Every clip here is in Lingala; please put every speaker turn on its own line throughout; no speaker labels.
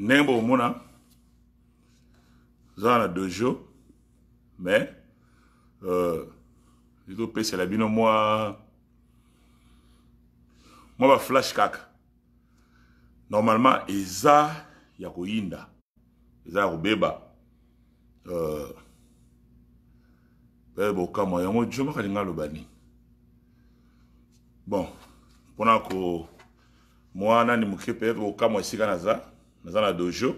ndenge bokomona eza na dojo mais ezopesela euh, bino mwa mwa baflash kaka normalement eza ya koyinda eza ya kobeba pe euh, eh, bokamwa yango jo makalinga aloba nini bon mpona komwa nani moke pe bokamwa esika naza naza na dojo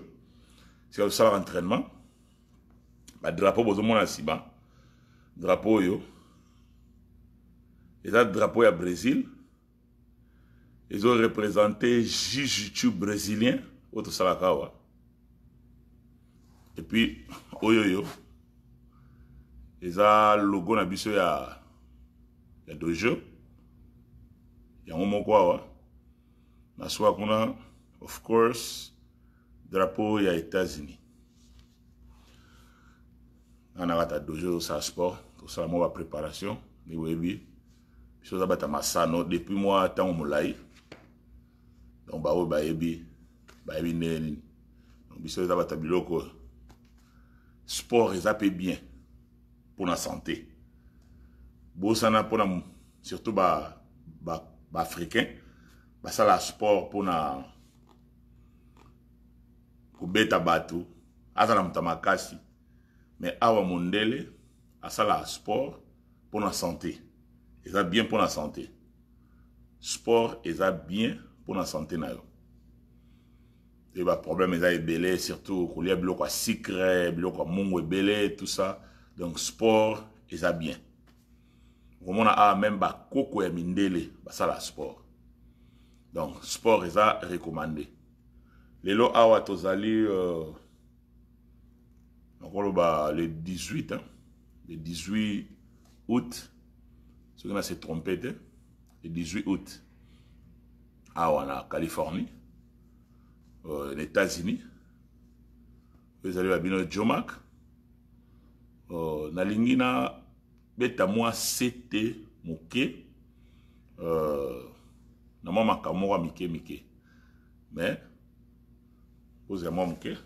sika tosalaka entraînement badrapeau bozomona nsima drapeau oyo eza drapeau ya brésil ezorepresente jiu-jitsu brésilien oyo tosalaka awa epuis oyoyo eza logo na biso ya, ya dojo yango moko awa na swa kuna of course drapeau ya états-unis nga na kata dojo sa sport tosala mwa bapréparation nde boyebi biso oza bata masano depuis mwa ntango molai donc baoyo bayebi bayebi ndenge nini donc biso eza bata biloko sport eza mpe bien mpona santé bosana mpona surtout baafricain ba, ba basalaka sport mpona kobeta bato aza na moto makasi me awa mondele asalaka sport mpo na sante eza bien mpo na sante sport eza bien mpo na sante na yo e baproblème eza ebele surtout kolia biloko ya sucre biloko ya mongo ebele tout ça donc sport eza bien okomona awa même bakoko ya mindele basalaka sport donc sport eza recommandé lelo awa tozali euh, nakoloba le 18 hein? le 18 août soki nase trompe te le 18 août awa na californie euh, na états-unis oyo ezali babino jomak euh, nalingi nabeta mwa sete moke euh, na mwa makambo moko ya mike mike mais Voilà. mwanamke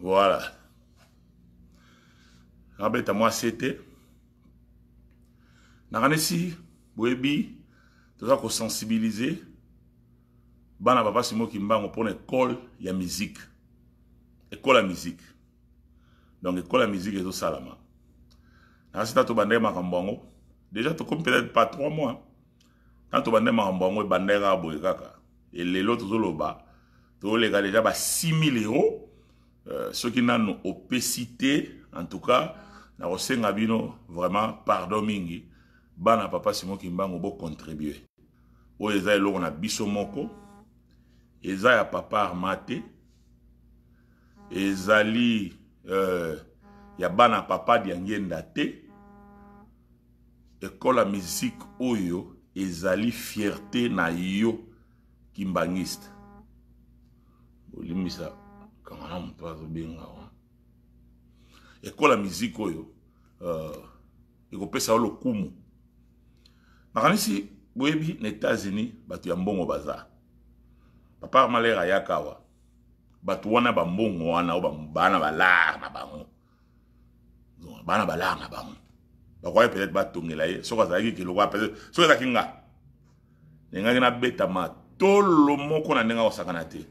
Voilà. moi c'était. ici? ça qu'on kosensibilize bana papa simoki l'école il y musique. musique. École à musique. donc la ya mizike ezosalama nakasi ta toi, peut-être pas trois mois hein. bande boye kaka tu déjà 6 000 euros ceux qui n'ont opesi opécité, en tout cas vraiment par bana papa simon kimbango bokontribue oyo eza eloko na biso moko eza ya papa arma te ezali euh, ya bana papa diangenda te ekola musike oyo ezali fierté na yo kimbangiste olimbisa kangana moto azobenga wana ekola musike oyo uh, ekopesa yo lokumu makanisi boyebi na états-unis bato ya mbongo baza papa malere ayaka awa bato wana bambongo wana o bana balare na bango bana balare na bango bakoki peut-être batongela ye soki azalaki kiloko peut-être soki ezalaki nga ndengaki nabeta matolo moko na ndenge akosakana te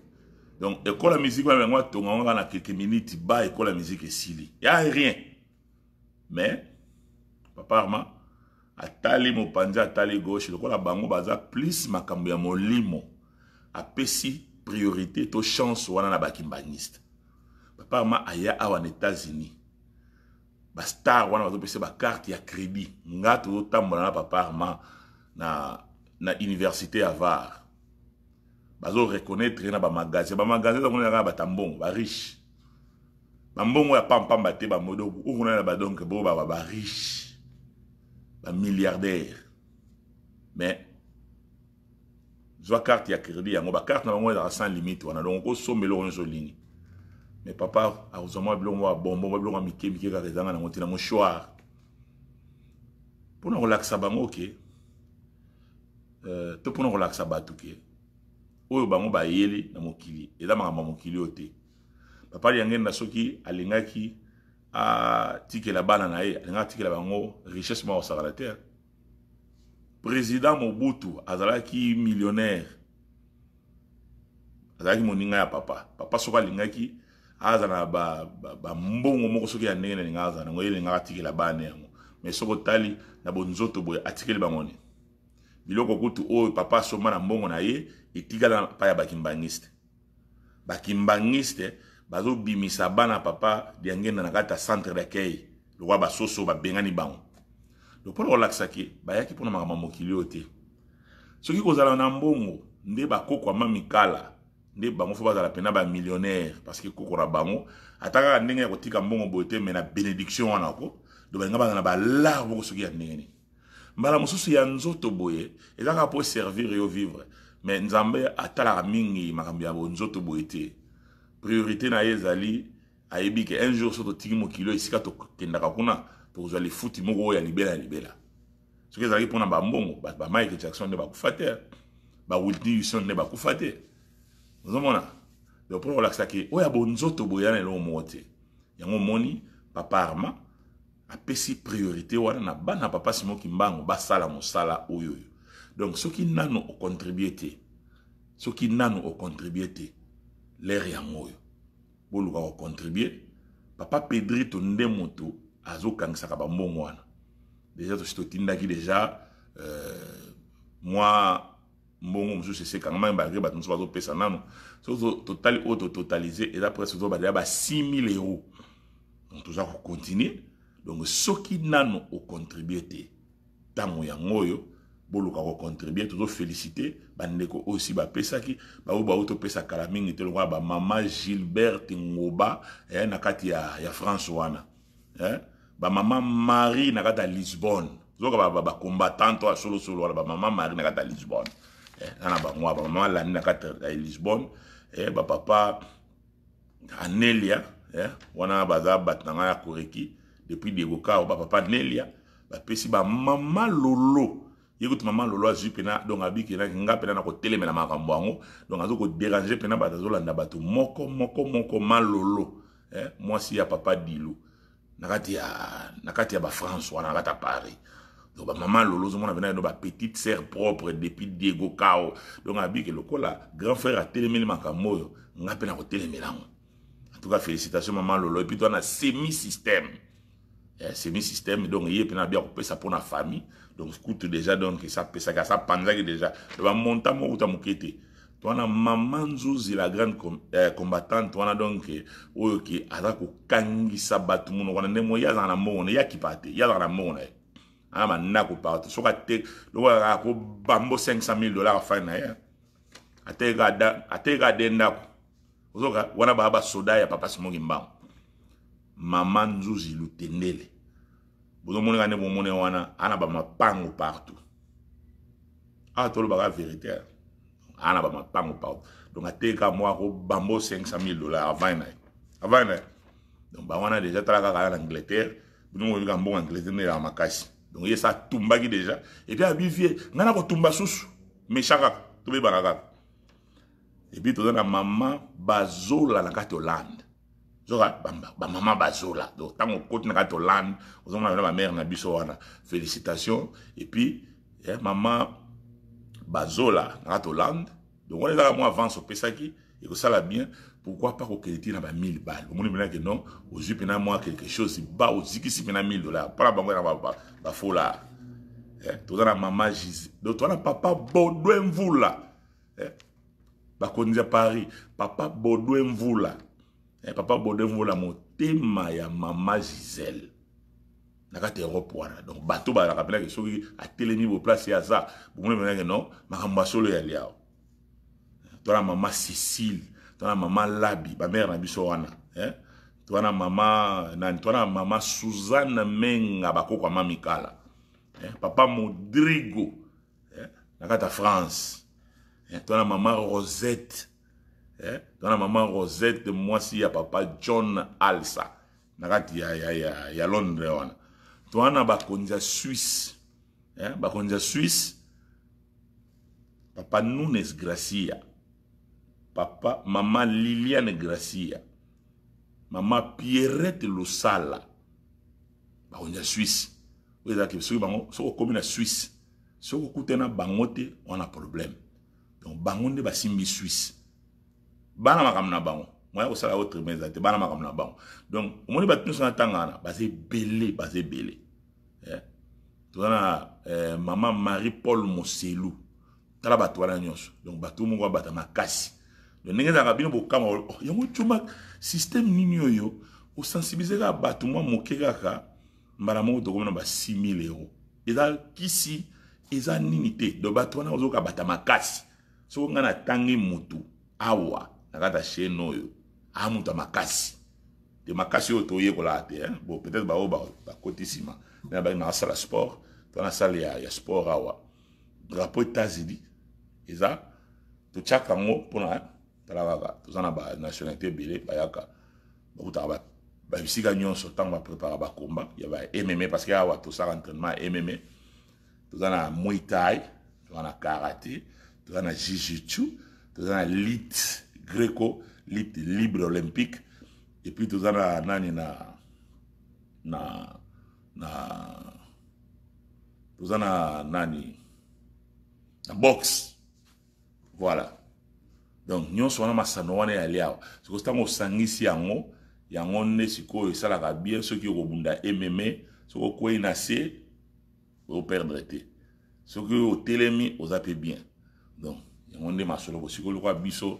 donc ekole ya musike wana yango atonga ngo kaka na quelques minutes ba ekole ya musike esili ya rien mais papa arma atali mopanzi atali gauche lokola bango baza plus makambo ya molimo apesi priorité to chance wana na bakimbangiste papa ma aya awa na états-unis bastar wana bazopesa bakarte ya crédit nga tozotambola na papa arma na, na université ya var bazoreconnaître ye na bamagasin bamagasin ezango kaka batambongo bariche bambongo ya pampamba te bamodo okunana badonke bo baba bariche bamilliardaire mais zwa carte ya crédit yango bakarte na bango ezalaka sans limite wana donc okosomba eloko nyonso olingi mais papa akozwa mwa biloko mwa bombo mwa biloko ya mike mike kaka ezanga nango ntina mochoir mpona kolakisa bango ke euh, to mpona kolakisa bato ke oyo bango bayeli na mokili eza makambo ya mokili oyo te papa liangenda soki alingaki atikela bana na ye alinga atikela bango richesse moko asakala te président mobutu azalaki millionnaire azalaki moninga ya papa papa soko alingaki aza na bambongo ba, ba moko soki ya ndenge nalinga aza nango ye elingaka atikela bana yango mais soko otali na bonzoto boye atikeli bango nini biloko kutu oyo papa asomba na mbongo na ye etikala epai ya bakimbangiste bakimbangiste bazobimisa bana papa liangenda na kati ya centre d'accueil lokwa basoso babengani bango lokola kolakisaki bayaki mpona makambo ya mokili oyo te soki kozala na mbongo nde bakokwama mikala nde bango fo bazala mpena bamillionnaire parceke koko na bango ata kaka ndenge ya kotika mbongo boye te me na bénédiction wana ko do balinga bazala balare moko soki ya ndenge nini mbala mosusu ya nzoto boye eza kaka mpo servir yo vivre me nzambe atalaka mingi makambo ya bonzoto boye te priorité na ye ezali ayebi ke un jour so totingi mokili oyo esika tokendaka kuna tokozwa lifuti moko oyo ya libela ya libela soki ezalaki mpona bambongo bato bamike jackson nde bakufa te bawildi uson nde bakufa te ozomona donc mpona kolakisake oyo ya bonzoto boya na eloko moko te yango omoni papa arma apesi priorité wana na bana papa simoki mbango basala mosala oyo oyo donc soki nano ocontribue te soki nano ocontribue te lere yango oyo boluka contribuer, papa pedrito nde moto azokangisaka bambongo wana deja tosi totindaki déjà, euh, mwa mbongo mosusu esekanga mame malgré bato zo bazopesa nano so total oyo tototalise et après tozobadela ba 6000 euros, donc toujours continuer. donc soki nano ocontribue te ntango yango oyo boluka kocontribue tozofélicité bandeko oyo si bapesaki baoyo baoyo topesaka la mingi te lokola bamama gilberte ngoba eh, na kati ya, ya france wana eh? bamama marie na kati ya lisbonne zoka bacombatante oyo asolosolo wana bamama marie na kati ya lisbonne eh? nana bangoa bamama lani na kati ya lisbonne eh? bapapa anelia eh? wana baza bato na ngai ya koreki depuis diego kao bapapa nelia bapesi bamama lolo ye kuti mama lolo azwi mpena donc abikenaki nga mpena na kotelemela makambo yango donc aza koderange mpena bato azolanda bato moko moko moko malolo eh? mwasi ya papa dilu na kati ya na kati ya bafrance wana na kati ya paris donc bamama lolo ozomona mpena yano bapetite sere propre depuis diego kao donc abike lokola grand frère atelemeli makambo oyo nga mpe na kotelemela ngo en tout cas félicitation mama lolo epuis to wana semi système eh, semi système donc ye mpena abia kopesa mpo na famille donc kutu deja donc esapesaka esa panzaki deja eba monta moko uta moke te wana mama nzuzi la grande eh, combattante wana donc oyo ke aza kokangisa bato monoko na ndemo ye azaka na mbongo na ye akipa te ye azaka na mbongo na ye ana bandako partout soki ate lokola kaka kobambo 500 000 dollar afani na ye ateyeka ade ndako ozoka wana baa basoda ya papa simoki mbango mama nzuzi lutendele bozomoneka nde bomone wana ana bamapango partout awa tolobaka verité ana bamapango partout donc ateka mwa akobamba 500 000 dollar avant na ye avant na ye donc bawana déjà tala kaka aa na angleterre binokoyebika mbongo angleterre nde elaka makasi donc ye sa atumbaki déjà et puis abivie ngai na kotumba susu méchant kaka tobebaka kaka et puis toza na mama bazola na kati hollande zoka maman bazola donc ntango côté na kati tolande la ma mère na félicitations. Et puis, eh, maman bazola na kati tolande donc wana ezaka mwa avance ça l'a bien pourquoi pas kokende ti na 1000 balle omoni mpena que non ozwi mpena moi quelque chose ba ozikisi mpena 1000 Pas la bango na bafola toza la maman gise donc toza na papa bodwe mvula eh, bakonzi ya paris papa bodwe mvula eh, papa bodin vola motema ya mama gisele na kati ya europe wana donc bato balaka mpenake soki atelemi boplace ye aza bomoni mpenake non makambo ya solo ya liao eh, twana mama cécile twana mama labi bamere na biso wana eh? twana mama nani twana mama suzana menga bakoko ama mikala eh? papa modrigo eh? na kati ya france eh? twana mama rosette eh? tana mama rosette mwasi ya papa john alsa na kati ya, ya, ya, ya londres wana towana bakonzi ya swisse eh? bakonzi ya swisse papa nunes gracia papa mama liliane gracia mama pierrette losala bakonzi ya swisse oyo ezalaki soki bango soki okomi na swisse soki okutana bango te wana probleme donc bango nde basimbi swisse bana makambo na bango moya kosala o tribune eza te bana makambo na bango donc omoni bato nyonso na ntanga wana baza ebele baza ebele eh? toza na eh, mama marie paul moselu tala bato wana nyonso donc bato moko abata makasi donc ndenge ezalaka bino bokama oh, yango cuma systeme nini oyo osensibilize kaka bato mwa moke kaka mbala moko tokomona ba 6000 euro eza kisi eza nini te donc bato wana ozoka bata makasi soko ngai natangi motu awa na kati ya chaine oyo amutu ya makasi te makasi oyo toyekolaka te bo peut-être baoyo bakoti nsima ndena baki na asala sport to na sale ya, ya sport awa drapeau états-unis eza totiaka yango mpona tala kaka toza na banationalité ebele bayaka bakutaka babisika nyonso ntango baprépara bakomba ya ba mma parce que awa tosala entraînement ya mma toza na muitai toza na karate toza na jujutsu toza na lite greco libre olympique et puis toza na nani na na na toza na nani na boxe voilà donc nyonso wana masano wana eyali awa sikoyo ntango osangisi yango yango nde sikoyo esalaka bien soki okobunda ememe soki okwei na se operdre te soki otelemi oza mpe bien donc yango nde masolo kosikoyo lokwa biso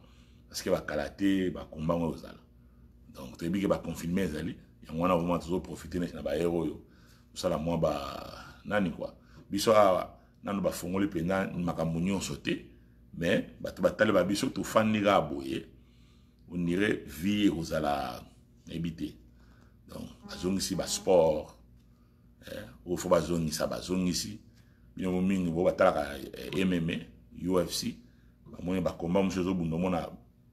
parce que bakala te bakomba yango ezala donc toyebi ke baconfinement ezali yango wana vraiment tozoprofite neti na baere oyo tosala mwa ba nani kua biso awa nano bafongoli mpenza makambo nyonso te mais bato batale ba biso tofandi kaka boye onire vie ekozala nayebi te donc bazongisi basport eh, oyo fo bazongisa bazongisi bino mingi bo batalaka eh, mma ufc bamoni bakomba mosusu ezobunda omona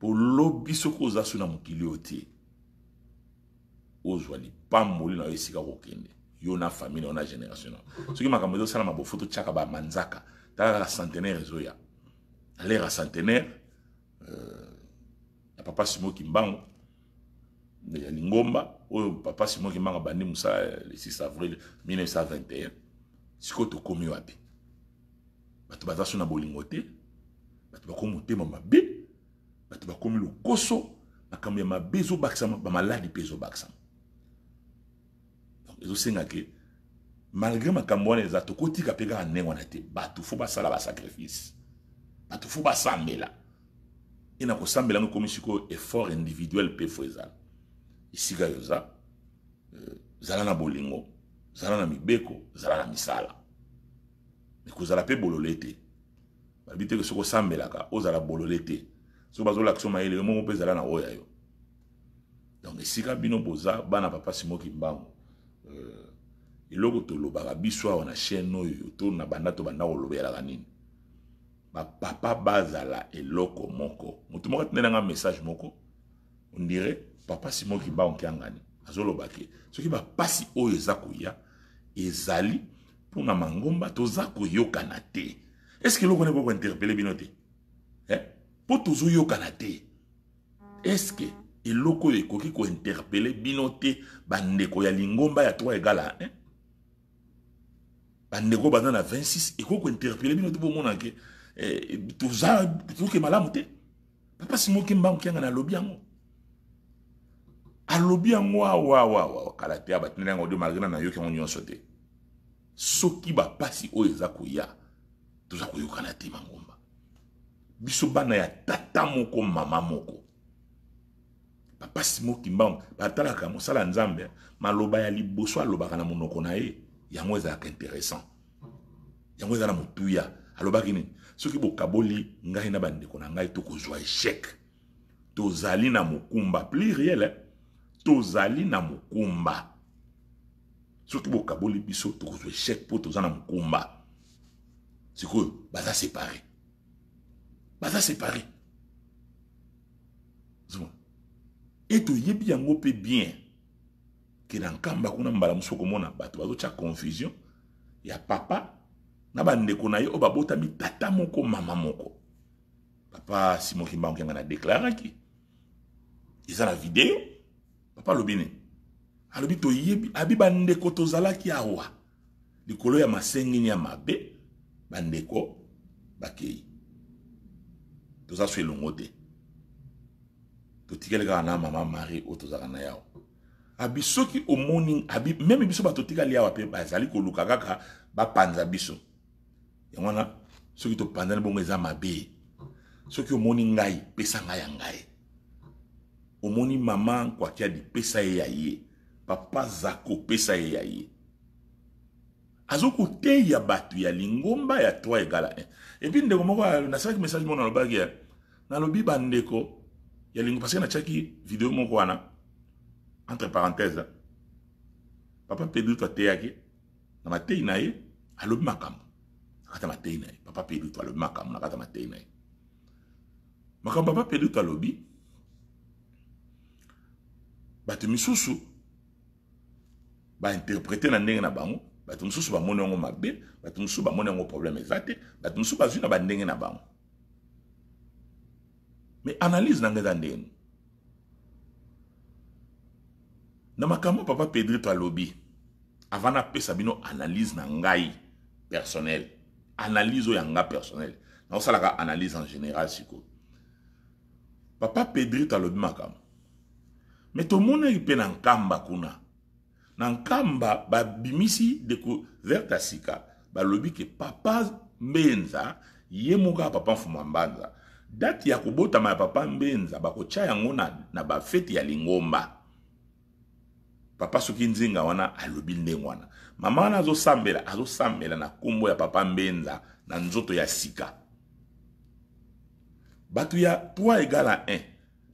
bolobi soki oza so na mokili oyo te ozwa lipamboli na yo esika kokende yo na famille na yo na génération na yo soki makambo ezosalama bofu totyaka bamanzaka taka kaka centenaire ezoya na lere ya centenaire euh, ya papa simo kimbango ya lingomba oyo papa simo kimbango abandi mosala euh, le 6 avril 1921 sikoyo tokómi wapi bato baza so na bolingo te bato bakómi motema mabe bato bakomi lokoso makambo ya mabe ezobakisama bamaladi mpe ezobakisama ezosenga ke malgré makambo wana eza tokotika mpe kaka ndenge wana te bato fo basala basacrifice bato fo basambela ye na kosambela ngo ekomi sikoyo effort individuel mpe fo ezala esika oyo oza euh, zala na bolingo zala na mibeko zala na misala me kozala mpe bolole te balobi te soki osambelaka ozala bolole te soki bazolakisa mayele yo moko mpe ezala na oya yo donc esika bino boza bana papa simoki mbango euh, eloko tolobaka biso awa na chaîne oyo to na banda tobanda kolobelaka nini bapapa bazala eloko moko motu moko atindelanga message moko ondire papa simoki mbango nkiangani azoloba ke soki bapasi oyo eza koya ezali mpo na mangomba toza koyokana te estce eloko wana ekoko interpele bino te eh? mpo tozoyokana te eske eloko oyo ekoki kointerpele bino te bandeko ya lingomba ya 3 egala 1 bandeko baza na 26 ekoki kointerpele bino te bomona ke eh, toza toke malamu te papa simoki mbango kiangana alobi yango alobi yango awawawa kala te abatindela yango de malgré na nayoki yango nyonso te soki bapasi oyo eza koya toza koyokana te mangomba biso bana ya tata moko mama moko papa simo kimbango batalaka mosala nzambe maloba ya liboso alobaka na monoko na ye yango ezalaka interessant yango eza na motuya alobaki nini soki bokaboli ngai na bandeko na ngai tokozwa échec tozali na mokumba pluriel tozali na mokumba soki bokaboli biso tokozwa échec mpo toza na mokumba sikoyo baza separe baza séparé zuma e toyebi yango mpe bien ke na nkamba kuna mbala mosusu okomona bato bazotia confusion ya papa na bandeko na ye oyo babotami tata moko mama moko papa simon kimbango yanga na deklaraki eza na video papa alobi ne alobi toyebi abi bandeko tozalaki awa likolo ya masengini ya mabe bandeko bakei toza so elongo te totikali kaka na mama mari oyo tozalaka na ye awa abi soki omoni abi meme biso bato otikali awa mpe bazali koluka kaka bapanza biso yango wana soki topanzani bongo eza mabe soki omoni ngai pesa ngai ya ngai omoni mama nkwatiadi pesa ye ya ye papa zako pesa ye ya ye azokoteya bato ya lingomba ya 3 egala 1 epuis ndeko moko eh, nasalaki message moko nalobaki ya eh, nalobi bandeko ya lingo parceke natiaki video moko wana entre parenthèse papa pedrito ateyaki na matei na ye alobi makambo na kati ya matei na ye papa pedrito alobi makambo na kati ya matei na ye makambo papa pedrito alobi bato misusu bainterprete na ndenge na bango bato mosusu bamoni yango mabe bato mosusu bamoni yango problème eza te bato mosusu bazwi na bandenge na bango me analyse na ngai eza ndeni na makambo papa pedrito alobi avant napesa bino analyse na ngai personnel analyse oyo ya nga personnel naosalaka analyse en général sikoyo papa pedrito alobi makambo me tomonaki mpe na nkamba kuna na nkamba babimisi découverte ya sika balobi ke papa mbenza ye moko ya papa mfuma mbanza date ya kobotama ya papa mbenza bakotya yango na, na bafete ya lingomba papa soki nzinga wana alobi ndenge wana mama wana azosambela azosambela na nkombo ya papa mbenza na nzoto ya sika bato ya 3 egala 1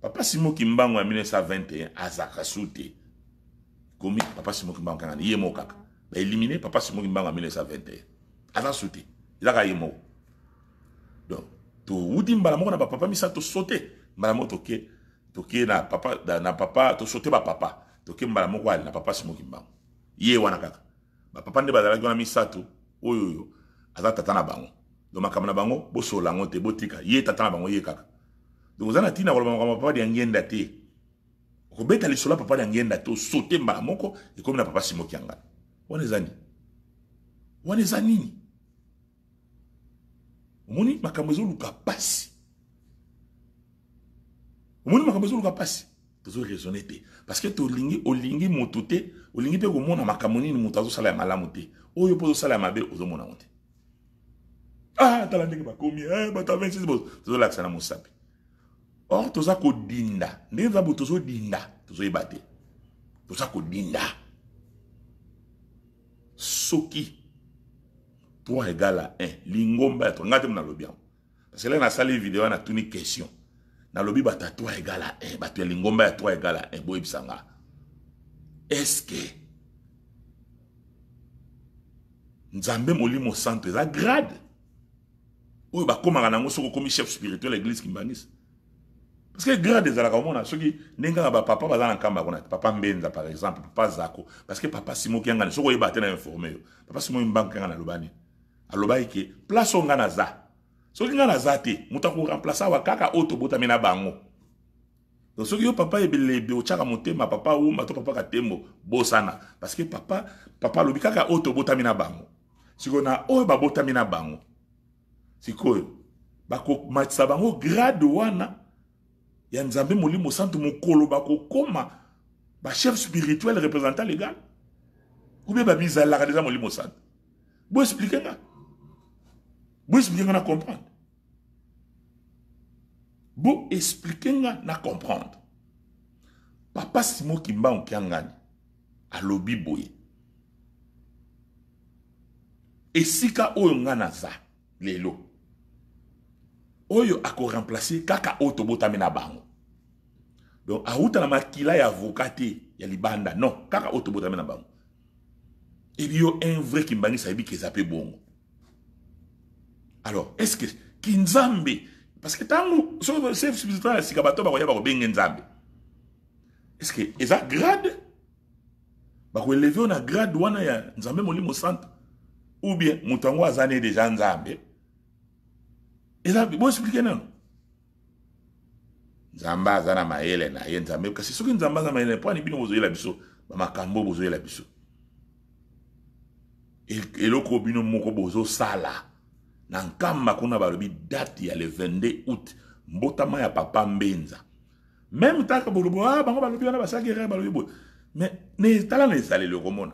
papa simoki mbango ya 1921 azaka su te komi papa simoki mbango kanga ni ye moko kaka baélimine papa simoki mbango ya 1921 aza sute eza kaka ye moko donc towuti mbala moko na bapapa misato sote mbala moko toke toke na papa na papa tosote bapapa toke mbala moko ale na papa simoki mbango ye wana kaka bapapa nde bazalaki wana misato oyo oyo aza tata na bango donc makambo na bango bosola yango te botika ye tata na bango ye kaka donc oza na ntina koloba makambo ya papa ya ngenda te okobeta lisolo papa na ngenda te osote mbala moko ekomi na papa simokianga wana eza nini wana eza nini omoni makambo ezoluka pasi omoni makambo ezoluka pasi tozoraisonne te parce que tolingi olingi motu te olingi mpe komona makambo nini moto azosala ya malamu te oyo mpo ozosala ya mabe ozomonango te ah tala ndenge bakomi eh, bato ya 26 tozolakisa na mosapi or toza kodinda ndenge toza bo tozodinda tozoyeba te toza kodinda soki 3 égal à 1 lingomba ya to nga te mo nalobi yango parce que le nasali video wana atuni question nalobi bato ya 3 égal à 1 bato ya lingomba ya 3 égal à 1 boyebisa nga est-ce que nzambe molimo santo eza grade oyo bakomaka nango soki okomi chef spirituel ya eglise kimbanisa parce que grade ezalaka omona soki ndenge kaka bapapa baza na nkambo yakona papa mbenza par exemple papa zako parce que papa simo okeyanga soki oyeba te na informe yo papa simo oyimba okeyanga na loba nini alobaki ke place oyo nga naza soki nga naza te moto akoremplace awa kaka oyo tobotami na bango donc soki yo papa ebelebe otyaka motema papa awumba to papa katembo bosana parce que papa papa alobi kaka oyo tobotami na bango sikoyo na oyo babotami na bango sikoyo bakomatisa bango grade wana ya mon molimo bako, mokolo ba chef spirituel représentant légal ou bien babizalaka déjà Vous expliquez ça, nga vous nga na comprendre vous nga na comprendre papa simo kimbangu kiangani alobi boye esika naza lelo oyo akoremplace kaka oyo tobotami na bango donc awuta na makila ya avoka te ya libanda non kaka oyo tobotami na bango ebi yo un vrai kimbangisa yebi keza mpe bongo alors est ce que kinzambe parce que ntango soa na sika bato bakoya bakobenge nzambe est ce que eza grade bakoeleve yo na grade wana ya nzambe molimo centre ou bien moto yango aza ne deja nzambe eza boexplike nano nzambe aza na mayele na ye nzambe kasi soki nzambe aza na mayele mpwani bino bozoyela biso bamakambo bozoyela biso e, eloko bino moko bozosala na nkamba kuna balobi date ya le 22 out mbotama ya papa mbenza meme taka bolobi ah, bango balobi wana basalaki erreur balobi boye me tala na ezaleli okomona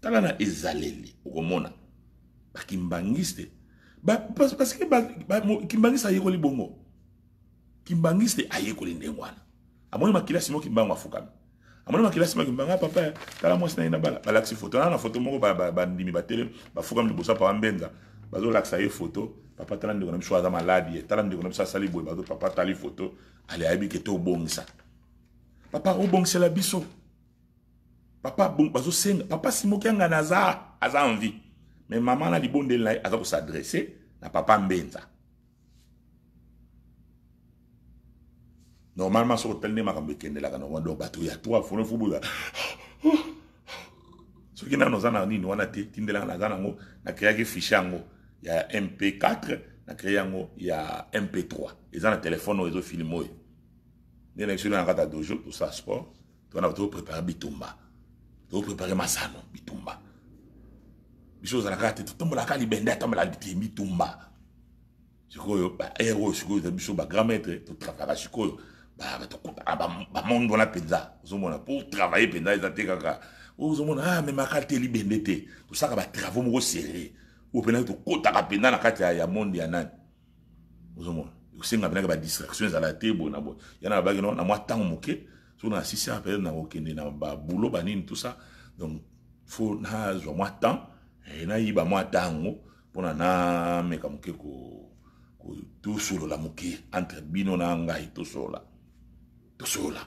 tala na ezaleli okomona bakimbangiste parce que kimbangisi ayekoli bongo kimbangisi te ayekoli ndenge wana amoni makilasi moko kimbango afukami amoni makilasi moko kimbanga ah, papa tala mwasi na ye na bala balakisi foto nana na foto moko bandimi batele bafukami liboso ya papa mbenza bazolakisa ye foto papa tala ndeko na biso aza maladi ye tala ndeko na biso asali boye bazo papa atali foto ale ayebi ke te obongisa papa obongisela biso papa bazosenga papa simoki yanga na aza aza envie mais mama na libondeli na ye aza kosadresse na papa mbenza normalement soki otali nde makambo ekendelaka normal donc bato ya to afone fu boya soki nano oza na nini wana te tindelaka naza nango nakreaki fiche yango ya mp4 nacree yango ya mp3 eza na telefone oyo ezofilme oyo nde na biso na kati ya dojo tosala sport tona topréparé bitumba toprépare masano bitumba biso ozalaka te totambolaka libende atambolaka mitumba sikoyo baere eh, oyo sikoyo eza biso bagrand maître totravalaka sikoyo bamonde ah, wana mpenza ozomona pour travailler mpenza eza te kaka ozomona amemaka ah, te libende te tosaka batravau moko serre oyo mpenza tokotaka mpenza na kati ya monde ya nani ozomona kosenga mpenaka badistraction ezala te boye na boye ya na babaki na mwa ntango moke so na sisi apele na kokende na baboulot banini tout ça donc fo nazwa mwa temps e, nayiba mwa ntango mpona nameka moke tosolola moke entre bino na ngai tosolola tosolola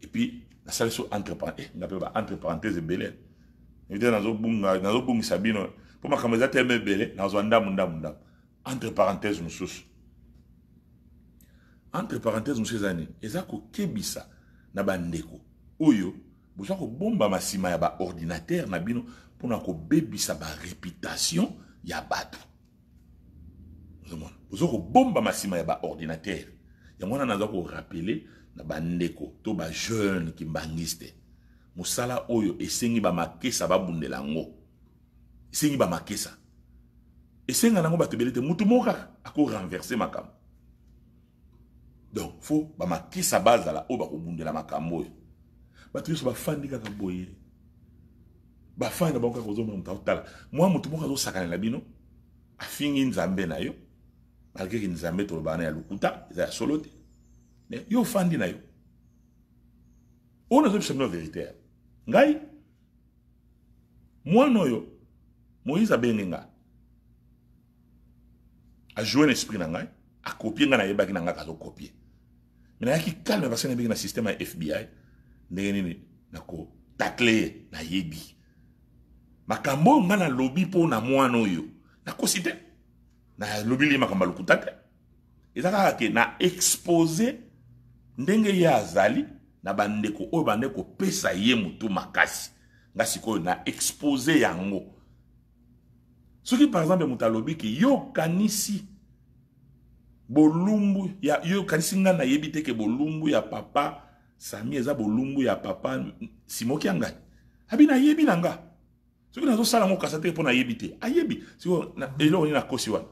epuis nasali so entre eh, nga mpe ba entre parenthèse ebele evite nazobungisa bino mpo makambo eza teme ebele nazwa ndamu ndamu ndamu entre parenthèse mosusu entre parenthèse mosusu eza nini eza kokebisa na bandeko oyo bozwa kobombama nsima ya baordinatere na bino mpona kobebisa bareputation ya bato ozomona ozo kobombama nsima ya baordinatere yango wana naza korapele na bandeko to bajeune kimbangisi te mosala oyo esengi bamakesa babundela yango esengi bamakesa esenga nango bato ebele te mutu moko kaka akorenverse makambo donc fo bamakesa bazala oyo bakobundela makambo oyo bato nyonso bafandi kaka boye bafai na bango kaka ozomona moto azotala mwa motu moko azosakana na bino afingi nzambe na yo malgreke nzambe tolobaka na ya lokuta eza ya solo te me yo ofandi na yo oyo nazobisa bino veritaire ngai mwana oyo moïse abenge nga ajoue na esprit na ngai akopie ngai nayebaki na ngai kazokopie me nayaki kalme parce ke nabengi na systeme ya fbi ndenge nini nakotakle ye nayebi makambo oyo nga nalobi mpo na mwana oyo nakosi te nalobeli ye makambo alukuta te eza kaka ke na expose ndenge ye azali na bandeko oyo bande kopesa ye motu makasi nga sikoyo na expose yango soki par exemple moto alobi ke yo okanisi bolumbu ya yo okanisi ngai nayebi te ke bolumbu ya papa sami eza bolumbu ya papa simoki ya ngai abi nayebi na ngai soki nazosala yango kasa te mpo nayebi te ayebi siko eloko nini nakosi wana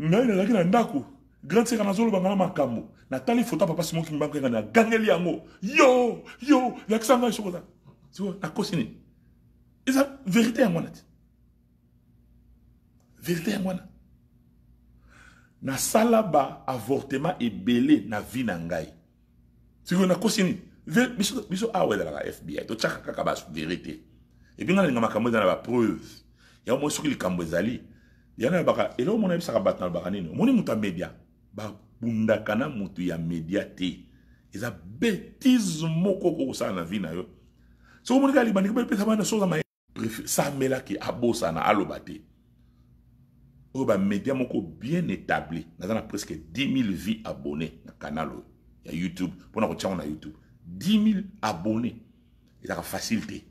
ngai nazalaki na ndako grand seka nazolobanga na makambo natali foto papa simoki mbankenga nagangeli yango yo yo lakisa ngai sokoza siko nakosi nini eza verité yango wana te verité yango wana nasala baavortema ebele na vie na ngai siko nakosi nini biso awa ezalaka fbi totyaka kaka baverité ebinga nalinga makambo eza na bapreuve yango moi soki likambo ezali yango yobaka eloko mona yebisaka bato na lobaka nini omoni moto ya media babundaka na motu ya media te eza bétise moko okokosala na vi na yo soki omonika libandiki bepesa bana sozama samelaki abosana aloba te oyo bamedia moko bien établi naza na presque 10 000 vie abonné na canal oyo ya youtube mpona kotiango na youtube 10 000 abonnés. Il a facilité.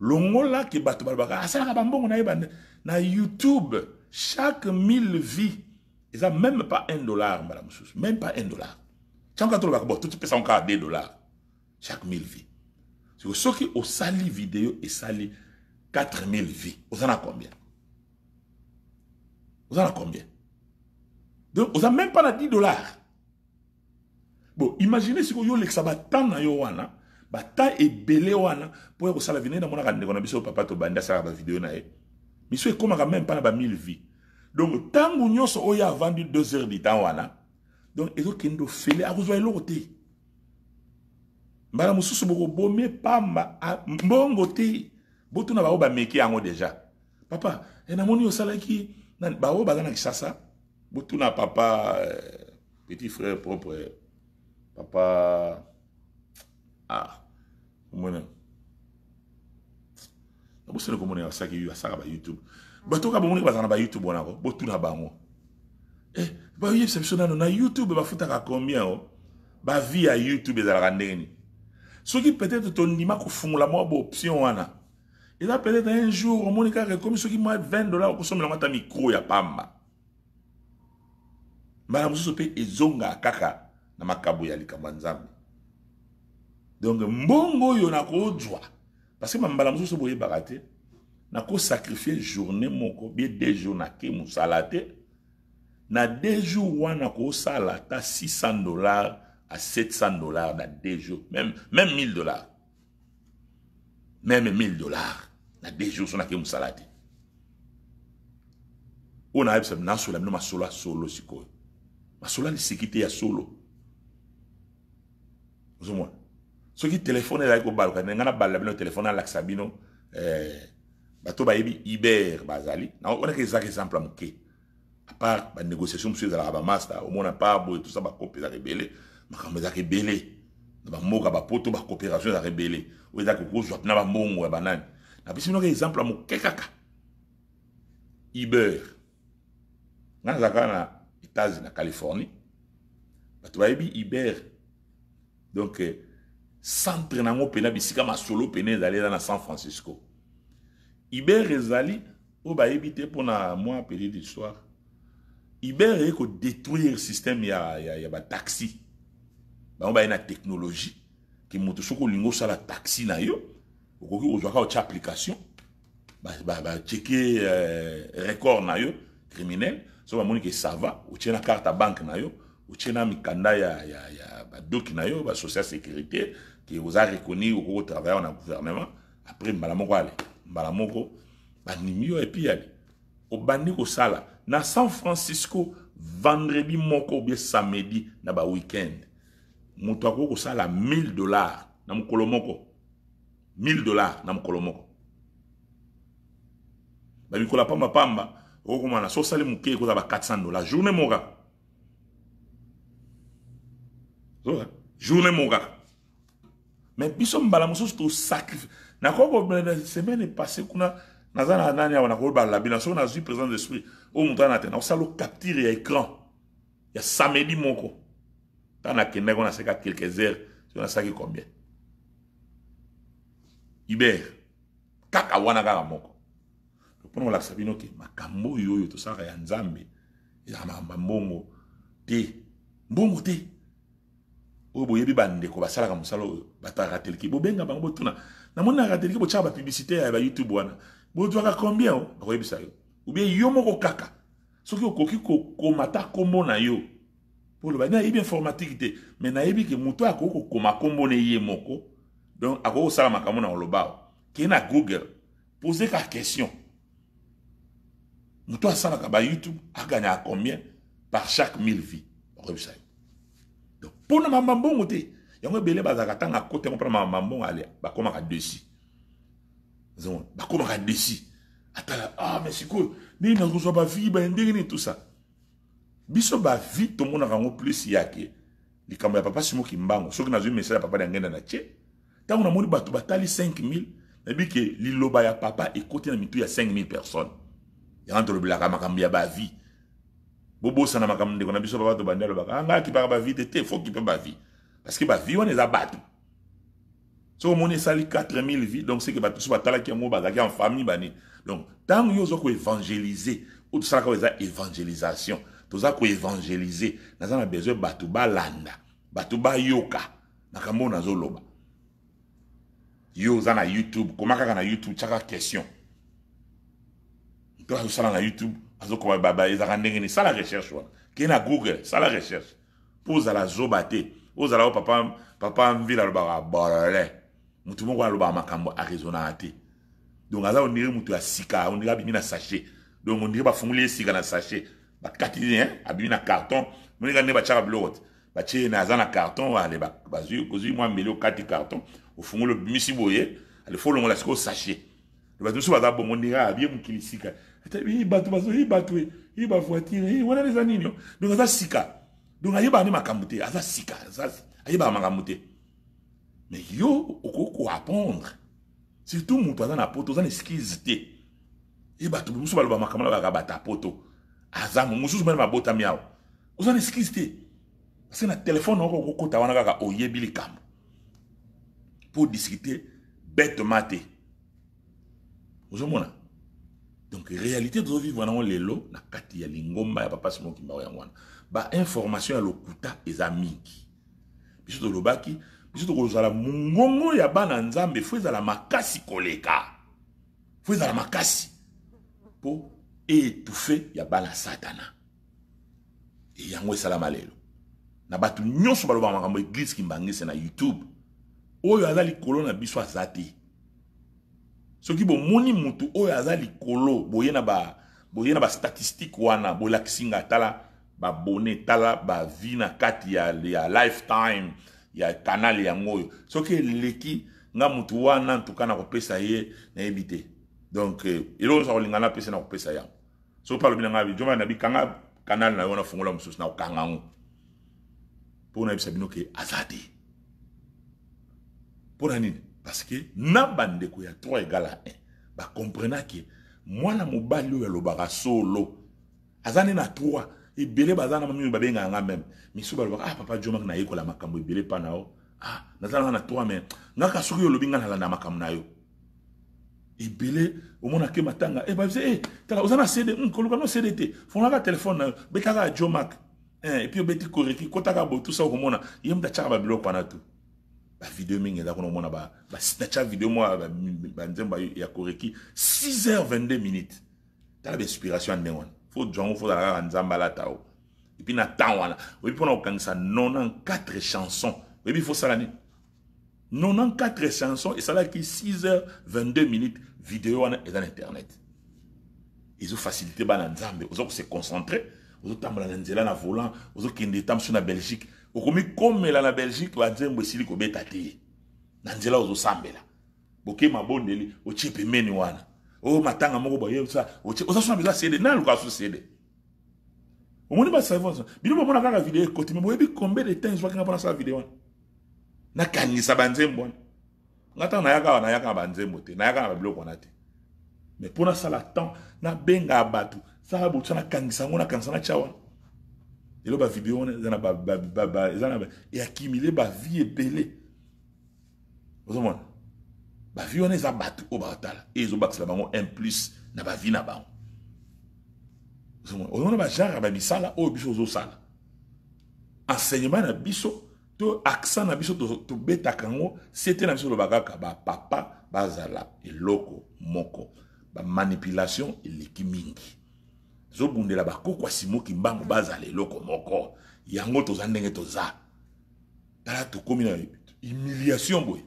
Longola qui bat ah, na YouTube, chaque 1 000 vies, ils n'ont même pas un dollar, madame Sous, même pas un dollar. Tout le encore 2 dollars, chaque 1000 vies. ceux qui ont sali vidéo et sali 4000 vies. Vous en avez combien Vous en avez combien Donc, vous n'avez même pas 10 dollars bon imagine si yolekisa un na yo wana e ebele wana de ya kosala vina temps, na biso papa ça de vous na ye miso de meme même ba 1000 vie donc que nyonso oyo vendu 2 heures du temps wana donc ezokende l'autre. vous pas mbongo botuna vous faire déjà papa e eh, vous osalaki baoyo na vous botuna papa eh, petit frère propre eh. papa ah omona nabosana komona basaki basaka ba youtube bato kaka bomoni bazala na ba youtube wana ko botuna bango eh, bayebisa biso nano na youtube bafutaka combien o bavi ya youtube ezalaka ndenge nini soki peut-être tondima kofungola mwa baoption wana eza peut-être un jour omoni kaka ekomi soki mwa 20 dollar okosomela ngo ata mikro ya pamba mbala mosusu mpe ezonga kaka na makambo ya likambo ya nzambe donc mbongo oyo nakozwa parce que mambala mosusu boyebaka te nakosakrifie journée moko bie deux jours nake mosala te na deux jours wana kosala ata 600 dollars à 700 dollars na deux jours même, même 1000 dollars même 1000 dollars na deux jours so nake mosala te oyo nayebisa nasola bino masolo ya solo sikoyo masolo ya lisiki te ya solo ozomona soki telefone ezalaki kobaluka ndenga nabalela bino telefone alakisa bino eh, bato bayebi iber bazali naonaka ezaka exemple ya moke apart banégociation mosusu ezalaka bamaster omona part boye tosa bakope ezaka ebele makambo ezaka ebele na bamboka bapoto bacoopération ezaka ebele oyo ezaka kozwa mpena bambongo ya banani napesi binoka exemple ya moke kaka iber nga nazalaka na etats-unis na californie bato bayebi iber donc euh, centre nango mpena bisika masolo mpena ezali eza na san francisco ibere ezali oyo bayebi te mpona mwa petite histoire ibere eye kodétruire système ya, ya, ya bataxi bango baye na technologie ke moto soki olingi osala taxi na yo okoki kozwaka otya application bacheke ba, ba, euh, record na yo criminel so bamoni ke sava otie na carte ya banke na yo otiena mikanda ya, ya, ya badoki na yo sécurité sécurité vous a reconnu au travail en gouvernement après mbala moko ale mbala moko bandimi yo ale na san francisco vendredi moko bien samedi na weekend ko ko sala 1000 dollars na mokolo moko 1000 dollars na mokolo moko bamikola pamba pamba okokomana so osali moke ko ba 400 dollars journée moka journée moka me biso mbala mosusu tosacrifie nakoki kobela semaine passé kuna naza na nani awa nakobala bino soki nazwi présence d'esprit oyo moto ana te nakosala capture ya écran ya samedi moko ntango nakendaki wana aseka quelques heures soki nasalaki combien ibere kaka wana kaka moko mpona kolakisa bino ke makambo oyo oyo tosalaka ya nzambe ezalaka makambo mbongo te mbongo te oyo boyebi bandeko basalaka mosala oyo bataka bo benga bango botuna namoni naka bo chaba publicité ya youtube wana Bo bozwaka combien oh? sa yo bien yo moko kaka soki okoki ko komata nkombo na yo pour le bien informatique te na nayebi ke muto oyo ko kokoma nkombo na ye moko donc ako sala makambo na olobao oh. keye na google pose ka question youtube YouTube, a à combien par chaque mille vie bakoyebisa yo mpona mamambongo te yango ebele bazalaka ntango akota yango mpona mamambongo alia bakomaka desi zomona bakomaka desi atala ah mais sikoyo ndenge nakozwa bavie baye ndenge nini tusa biso bavie tomonaka yango plus yake likambo ya papa simoki mbango soki nazwi message ya papa na ngenda na tie ntango namoni bato batali 5000 nayebi ke liloba ya papa ekoti na mitu ya 5000 personnes yango tolobelaka makambo ya bavie bobosana sana ndeko na biso baba to bandi alobaka anga ah, akipaka bavi te te fo kipe vie. parce que on wana eza So mon est sali 4000 vies. donc c'est que bato so batalaki yango ki en famille bani donc tant yo oza koevangelize tout tosalaka oyo eza évangélisation toza koévangélize naza na besoin ba balanda bato bayoka makambo oyo nazoloba yo oza na youtube koma kaka na youtube tchaka question mpe sala na youtube azokoma ebaba ezalaka ndenge nini sala recherche quoi. kee na google sala recherche Pour ozala la zobaté. ozala oyo papa, papa mvile alobaka bolole motu moko alobaka makambo aresonaka te donc on ondire mutu ya sika on abimi na sachet donc ondire bafungoli ye sika na sachet bakati hein? abimi na carton monika nde batiaka biloko te batie na aza na carton ale kozwi moi mbeli okati carton ofungoli obimisi boye ale fo olongola sikoyo sachet bato mosusu baza bongo ndire abie mokili sika hii bato bazo hii bato hii ba voiture hii wana eza nini donc aza sika donc ayeba ne makambo te aza sika ayebaka makambo te mais yo okoki koapprendre surtout moto aza na poto oza na eskise te ye bato mosusu baloba makambo na baka bata poto aza mosusu mane mabotami awa oza na eskise te parce na telefone oko okokota wana kaka oyebi likambo mpo discute betement te ozomona donc réalité tozovivre wana ngo lelo na kati ya lingomba ya papa simon kimbango yango wana bainformation ya lokuta eza mingi biso tolobaki biso tokozala mongongo ya bana nzambe fo ezala makasi koleka fo ezala makasi mpo etufe ya bana satana e yango esalama lelo na bato nyonso balobaka makambo eglise kimbangese na youtube oyo aza likolo na biso aza te soki bomoni mutu oyo aza likolo boye na ba boye na bastatistike wana bolakisi nga tala babone tala bavi na kati ya, ya lifetime ya kanal yango oyo soki eleki nga mutu wana ntuka na kopesa ye nayebi te donk eh, eloko nyonso akolingana apesa na kopesa yango soki mpe alobi na ngai joma na bikanga kanal na yo nafungola mosusu na kokanga yango mpo nayebisa bino ke aza te mpo na nini parce que na bandeko ya 3 égal à 1 bakomprenaki mwana mobali oyo alobaka solo aza nde na 3 ebele baza na mamii babengaka nga meme misu balobaka ah papa jomak nayekola makambo ebele mpa na yo ah nazala nga na 3 me ngaka soki olobi nga nalanda makambo na yo ebele omonake matanga e eh, babise e eh, tala oza na cd hmm, koluka no cd te fongaka telefone na yo betaka jomak epuis eh, obeti koreki kotaka botusa okomona ye mutu atiaka babiloko wana tu bavideo mingi eza kuna omona basnatcha video moko banzembo ya koreki 6h22 minutes tala bainspiration ya ndenge wana fo jango fozala kaka nzambe alata o epuis na temps wana oyebi mpona kokangisa 94 chanson oyebi fosala nini 94 chanson esalaki 6h22 minutes video wana eza na internet ezofacilite bana nzambe oza kose concentre ozotambola na nzela na volant ozokende etambiso na belgique okomi komela na belgique banzembo esili kobeta te na nzela ozosambela boke mabondeli otie pembeni wana o oh, matanga moko boyesa ozasuna bizo asede na luka asu sede omoni basavon bino bomona kaka video ekoti me boyebi combien de temps ezwaki nga mpona sala video wana nakanisa banzembo wana nga ntango nayaka nayaka na banzembo te nayaka na babiloko wana te me mpo nasala temps nabenga bato sala botusa nakangisa yango nakangisa natya wana lelo bavideo wana eakimile e bavi ebele ozomona bavi wana eza bato oyo batala e ezobakisela bango un plus na bavi na bango ozomona bagenre ya bamisala oyo biso ozosala enseignement na biso to accent na biso tobetaka yango se te na biso oloba kaka bapapa bazala eloko moko bamanipulation eleki mingi ezobundela bakokwa simoki mbango bazala eloko moko yango toza ndenge toza tala tokómi na humiliation boye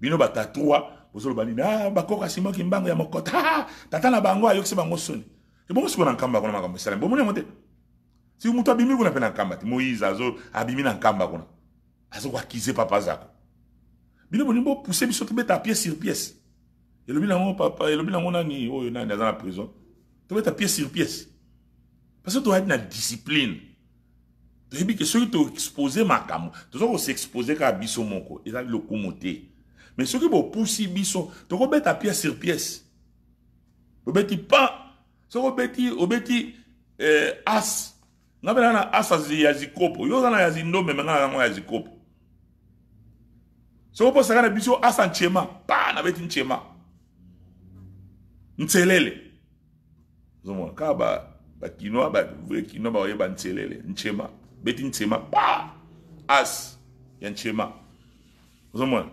bino batatwa bozoloba nini ah, bakokwa simoki mbango ya mokota tata na bango ayokisi bango soni ebongo sikoyo na nkamba kuna makambo esalemi bomoni yango te si moto abimi kuna mpe na nkamba te moïse azo abimi na nkamba kuna azokoakize papa zako bino bolingi bopuse biso tobeta piece sur piece elobi nango papa elobi nango nani oyo nani aza na prison tobeta pièce sur pièce parce que toyadi na discipline toyebi ke soki toexpose makambo toza koseexpose kaka biso moko ezali lokumu te mais soki bopusi biso tokobeta pièce sur pièce obeti pa soki obeti obeti eh, as nga mpena na as ya zikopo yo oza na ya zindombe me nga na yango ya zikopo soki oposaka na biso asa ntshema pa nabeti ntshema ntselele ozomona kaka ba bakinois bavrai kinois bayeba nselele ntshema beti ntshema pa as ya ntshema ozomona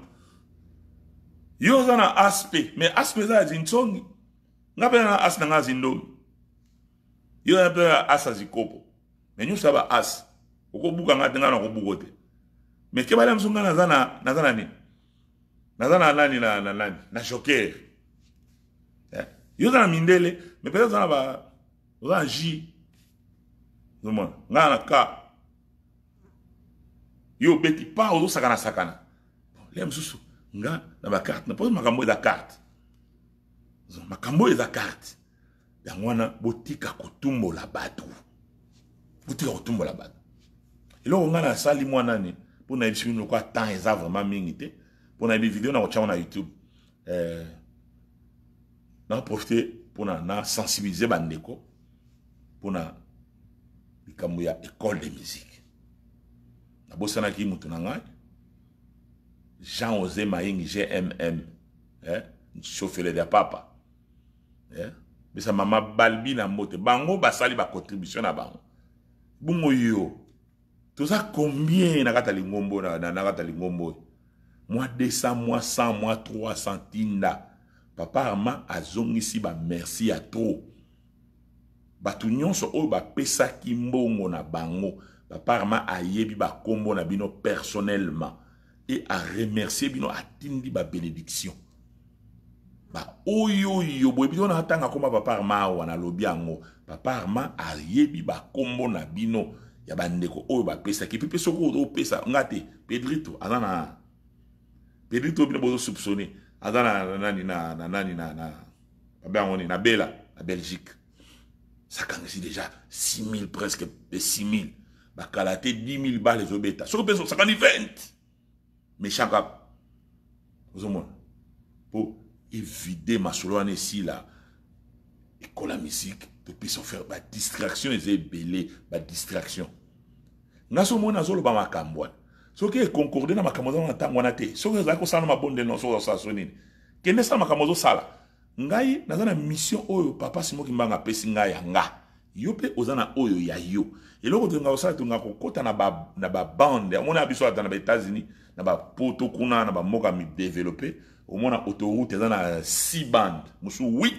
yo oza na as mpe me as mpe eza ya zintsongi nga mpe na as na nga ya zindomi yo oza mpe na as ya zikopo me nyonso ya ba as okobuka nga te nga na kobuko te me ke balia moso nga naza na nini naza na nani na nani na joker yo oza na mindele mais peut-être oza na ba oza na j ozomona ngai na ka yo obeti pa ozosakana sakana le mosusu nga na bakarte naposa makambo eza karte makambo oyo eza karte yango wana botika kotumbola bato botika kotumbola bato eloko ngai nasali mwa nani mpo nayebi so bino lokwa temps eza vraiment mingi te mpo nayebi video na kotyango na youtube eh, na profite mpona na sensibilize bandeko mpona likambo ya école de musique nabosanaki moto na ngai jean osé mayingi gmm eh? chauffele de papa eh? bisa mama balbi na mbote bango basali bacontribution na bango bongo yo toza combien na kati ya lingombo na kati ya lingombo mwa 200 mwa 100 mwa 300 tinda papa merci azongisi trop ya tro bato ba pesa ki mbongo na bango papa yebi ba kombo na bino personnellement et e remercier bino atindi babénédiction Ba oyo boyebi ti wana hatanga akóma papa arma lobi lobi ango. papa yebi ba kombo na bino ya ko ba pesa ki. mpe soko pesa pesa. Ngate, pedrito anana. Pedrito pedrito bino bozosoupçonne aza na nani na na nani na na babe yango nini na bela na belgique sakangisi déjà 6000 presque 6000 bakala te 10000 bale ezobeta soki mpe sakani 20 méchant kaka ozomona mpo évide masolo wana esila ekola misike topesa ofere badistraction eza ebele badistraction nga somona azoloba makambo wana soki ekonkorde na makambo eza na ntango wana te soki ozali kosala na mabonde nyonso ozosala so nini kende sala makambo ozosala ngai naza na mission oyo papa simoki mbanga apesi ngai ya nga yo mpe oza na oyo ya yo eloko tolinga kosala tolinga kokɔta na babande omona ya biso ata na baetats-unis na bapoto kuna na bamboka midevelope omona autoroute eza na si bande mosu 8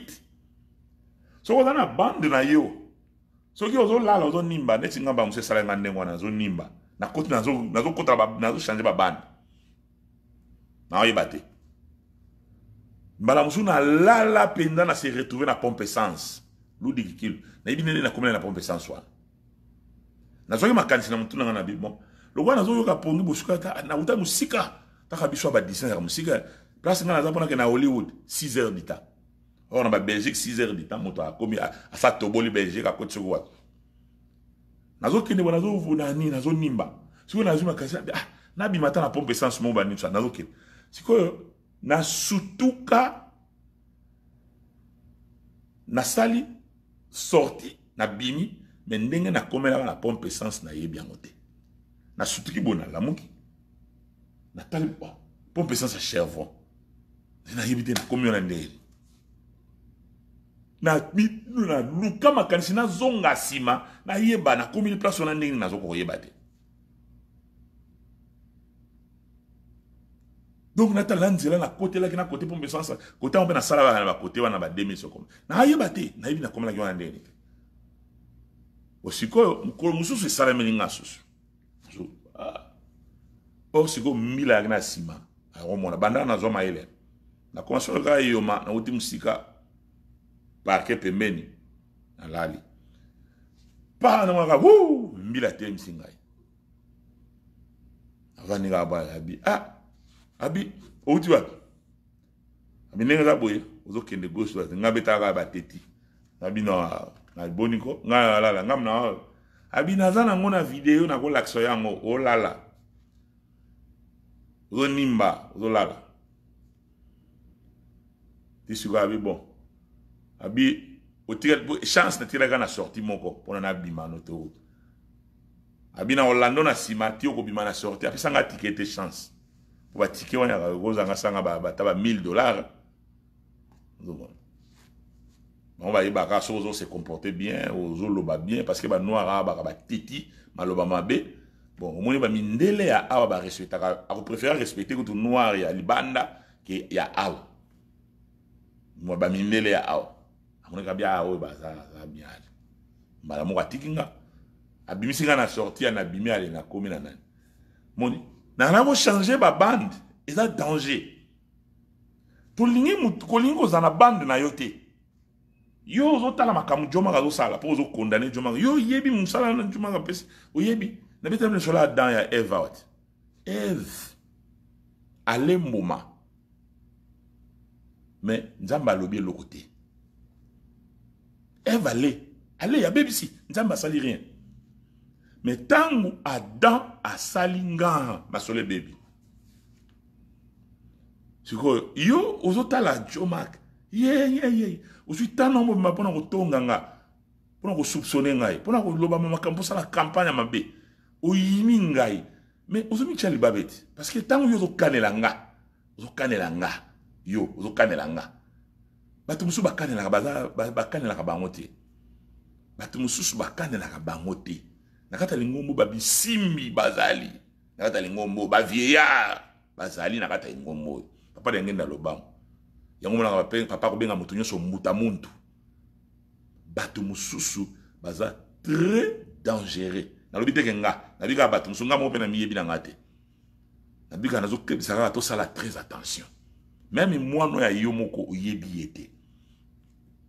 soki oza na bande na yo soki ozolala ozonimba neti ngamba mosu esalanga ndenge wana ozonimba nakoti nazochange babana naoyeba te mbala mosusu nalala mpenza na se retrouve na pompe essence ludikikilo nayebi ndenge nakomela na pompe essence wana nazwaki makanisi na motunanga na bibon lokwa nazoyoka pongi bosuka nauta mosika taka biso ya badissin yaka mosika place ngai naza mponake na hollywood 6 heures du temps or na babelgique 6 heures du temps moto akomi asa toboli belgique akoti soki wato nazokende bo nazovuna nini nazonimba sikoyo nazwi makasi ah nabima ata na pompe essence mo banimisa nazokende sikoyo nasutuka nasali sorti nabimi me ndenge nakomelaka na pompe essence nayebi yango te nasutuki boye nalamuki natali pompe essence ya chervon nayebi te nakomi yo na ndenge na luka makanisi nazonga nsima nayeba nakomi place wana ndenge nazoka koyeba te donc natala nzela nakotelaki nakote mpo mbesansa kote yango mpe nasalaka na bakote wana bademisekoma nayeba te nayebi nakomelaki wana ndenge te osikoyo mokolo mosusu esalameli nga susu ah. or sikoyo mbila yaki na nsima akomona bandaka nazwa mayele nakomasi kaka eyoma nauti mosika parke pembeni nalali paa namonaka wu mbila atelemisi ngai avandi kaka bwala abi ah abi outi wapi abi ndenge eza boye ozokende gauche droite ngai betaka kaka bateti nabino naboniko ngai nalala ngai mna abi naza nango na video nakolakisa yango olala ozonimba ozolala ti sikoyo abi bon abi otiret chance natilaka na sorti moko mpona nabima na autoroute abi na olando na simati ko bima na sorti sanga tike de chance mpo batike wana kozanga sanga bata ba 1000 dollar ozomona bango baka sozo se comporter bien ozoloba bien parce que banoir ah, ba bah, titi maloba mabe bon omoni mindele ya awa ah, barespectaka akopréféra respecter kutu noir ya alibanda ke ya awa mindele ya awa amonaki abia oyo baza bien ale mbala moko atiki nga abimisi nga na sorti ya nabimi ale nakomi na nani moni nanga kochange babande eza danger tolingi kolingi kozala na bande na yo te yo ozotala makambo jomaka azosala mpo ozokondane jomaka yo oyebi mosala na jomaka mpesi oyebi nabetamina sola adan ya eve awati eve alemboma me nzambe alobi eloko te va allait. Allez, y a BBC. Nzamba sali rien. Mais tant Adam a salinga, ma sole baby. vois, yo la jomak yeyeye ozwi tana mo bima mpona kotonga nga mpona kosoupçonne l'obama ma koloba à la campagne bé. Ou oyimi ngai mais ozomitia tchali babet. parce que tango yo ozokanela nga autres nga yo autres nga bato mosusu bakanelaka bango te bato mosusu bakanelaka bango te na kati ya lingombo babisimbi bazali na kati ya lingombo bavieillard bazali na kati ya lingombo oyo papa ndenge na lobango yango monaka papa akobenga moto nyonso mbuta muntu bato mosusu baza très dangereux nalobi teke nga nabi kaka bato mosusu nga moko mpe na miyebi na nga te nabi kaka nazokebisa kaka tosala très attention meme mwana oyo ya yo moko oyebi ye te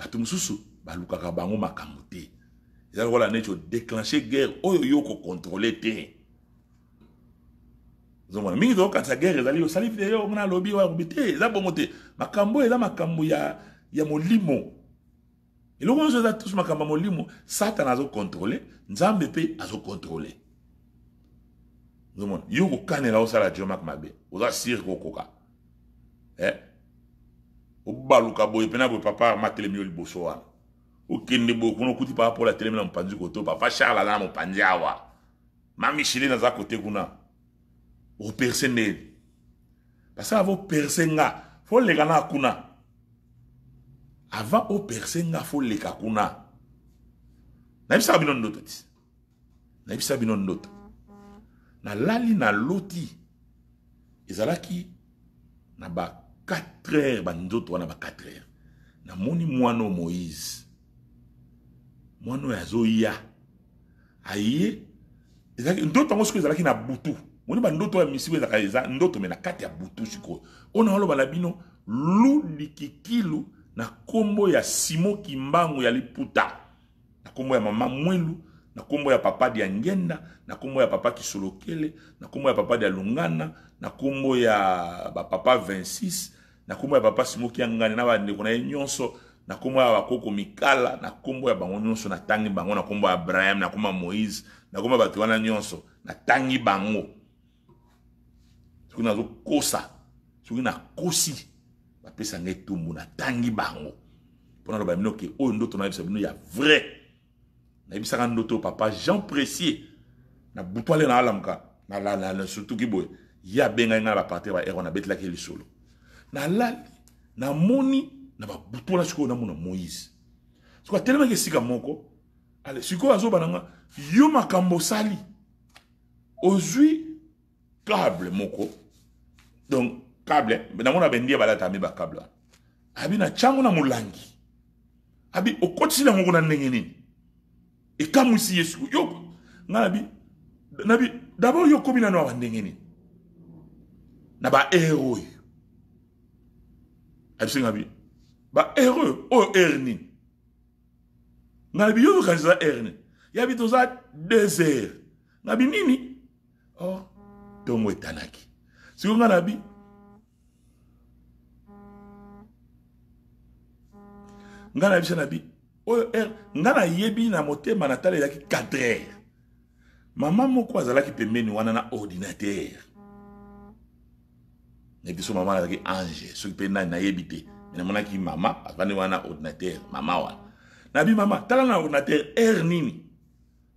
bato mosusu balukaka bango makambo te eza lokola neti odéclenche guerre oyo yo kokontrole te ozomona mingi tokokanisa guerre ezali osali te yo mona alobi oyo alobi te eza bongo te makambo oyo eza makambo ya, ya molimo eloko nyonso eza tusu makambo ya molimo satana azokontrole nzambe mpe azokontrole ozomona yo kokanela osala jomak mabe oza sire kokoka eh? obaluka boye mpe na boye papa matelemi yo liboso wana okende boye kuna okuti papa paul atelemi na mopanzi koto papa charles aza na mopanzi awa mamichilin aza kote kuna operse ndeni parce ava operse nga fo leka na kuna avant operse nga fo leka kuna nayebisaka bino ndoto ti nayebisaka bino ndoto nalali na loti ezalaki na ba 4 heures banzoto wana ba 4 heures namoni mwana o moïse mwana oyo azoya aye ndoto yango sikoyo ezalaki na butu moni bandoto oyo ya misiku ezalaka eza ndoto me na kati ya butu sikoyo oyo na oloba na bino lulikikilu na nkombo ya simo kimbangu ya liputa na nkombo ya mama mwelu na nkombo ya papa dia ngenda na nkombo ya papa kisolokele na nkombo ya papa dia lungana na nkombo ya bapapa 26 na nkombo ya papa simoki yangani na bandeko na ye nyonso na nkombo ya bakoko mikala na nkombo ya bango nyonso natangi bango na nkombo ya abraham na nkombo ya moïse na nkombo ya bato wana nyonso natangi bango soki nazokosa soki nakosi bapesa ngai etumbu natangi bango mpo naloba bino ke oyo ndoto nayebisa bino ya vrai nayebisaka ndoto papa jean précier na butu ale naalamuka surtout ki boye ye abengai ngai na bapartir ba ero nabetelaki lisolo nalali namoni na babutu wana sikoyo namona moïse siko atelemaki esika moko ale sikoyo azoba nanga yo makambo osali ozwi cable moko donc cable namona bendia balata ami bacable wana abi na ntiango na molangi abi okotisi na yango na ndenge nini ekamwisi ye siko yo nga nabi nabi dabord yo okomi nano ya bandenge nini na baere oyo abisengabi ba heureux oyo herni ngabi yo kanisa herni yabi toza désert ngabi nini or ntongo etanaki siko nga nabi nga na biso nabi oyo r nga nayebi na motema natalelaki 4 heure mama moko azalaki pembeni wana na ordinatere na yebi so mama wana azalaki ange soki mpe nani nayebi te me namonaki mama avandi wana ordinateur mama wana nabi mama tala na ordinateur aire nini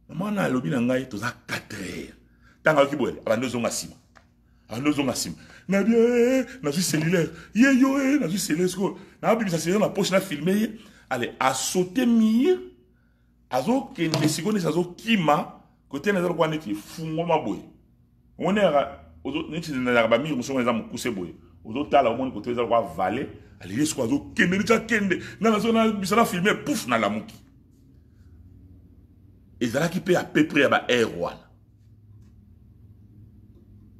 mama wana alobi na ngai toza 4 heure ntango ayoki boye abandi ozonga nsima abandi ozonga nsima nabi eh, eh, eh, nazwi cellulaire ye yo e nazwi cellulaire sikoyo nabimisa cellulaire na poche nafilme ye ale asaute mire azokende sikoyo nesi azokima kotiana eza lokwa neti fungwama boye omoneyaka neti ezalaka bamingi songo eza mokuse boye ozotala omoni kote eza lokwa vale aleli soko azokende neti akende nga nazobisa na filme pouf nalamuki ezalaki mpe ya pepre ya baair wana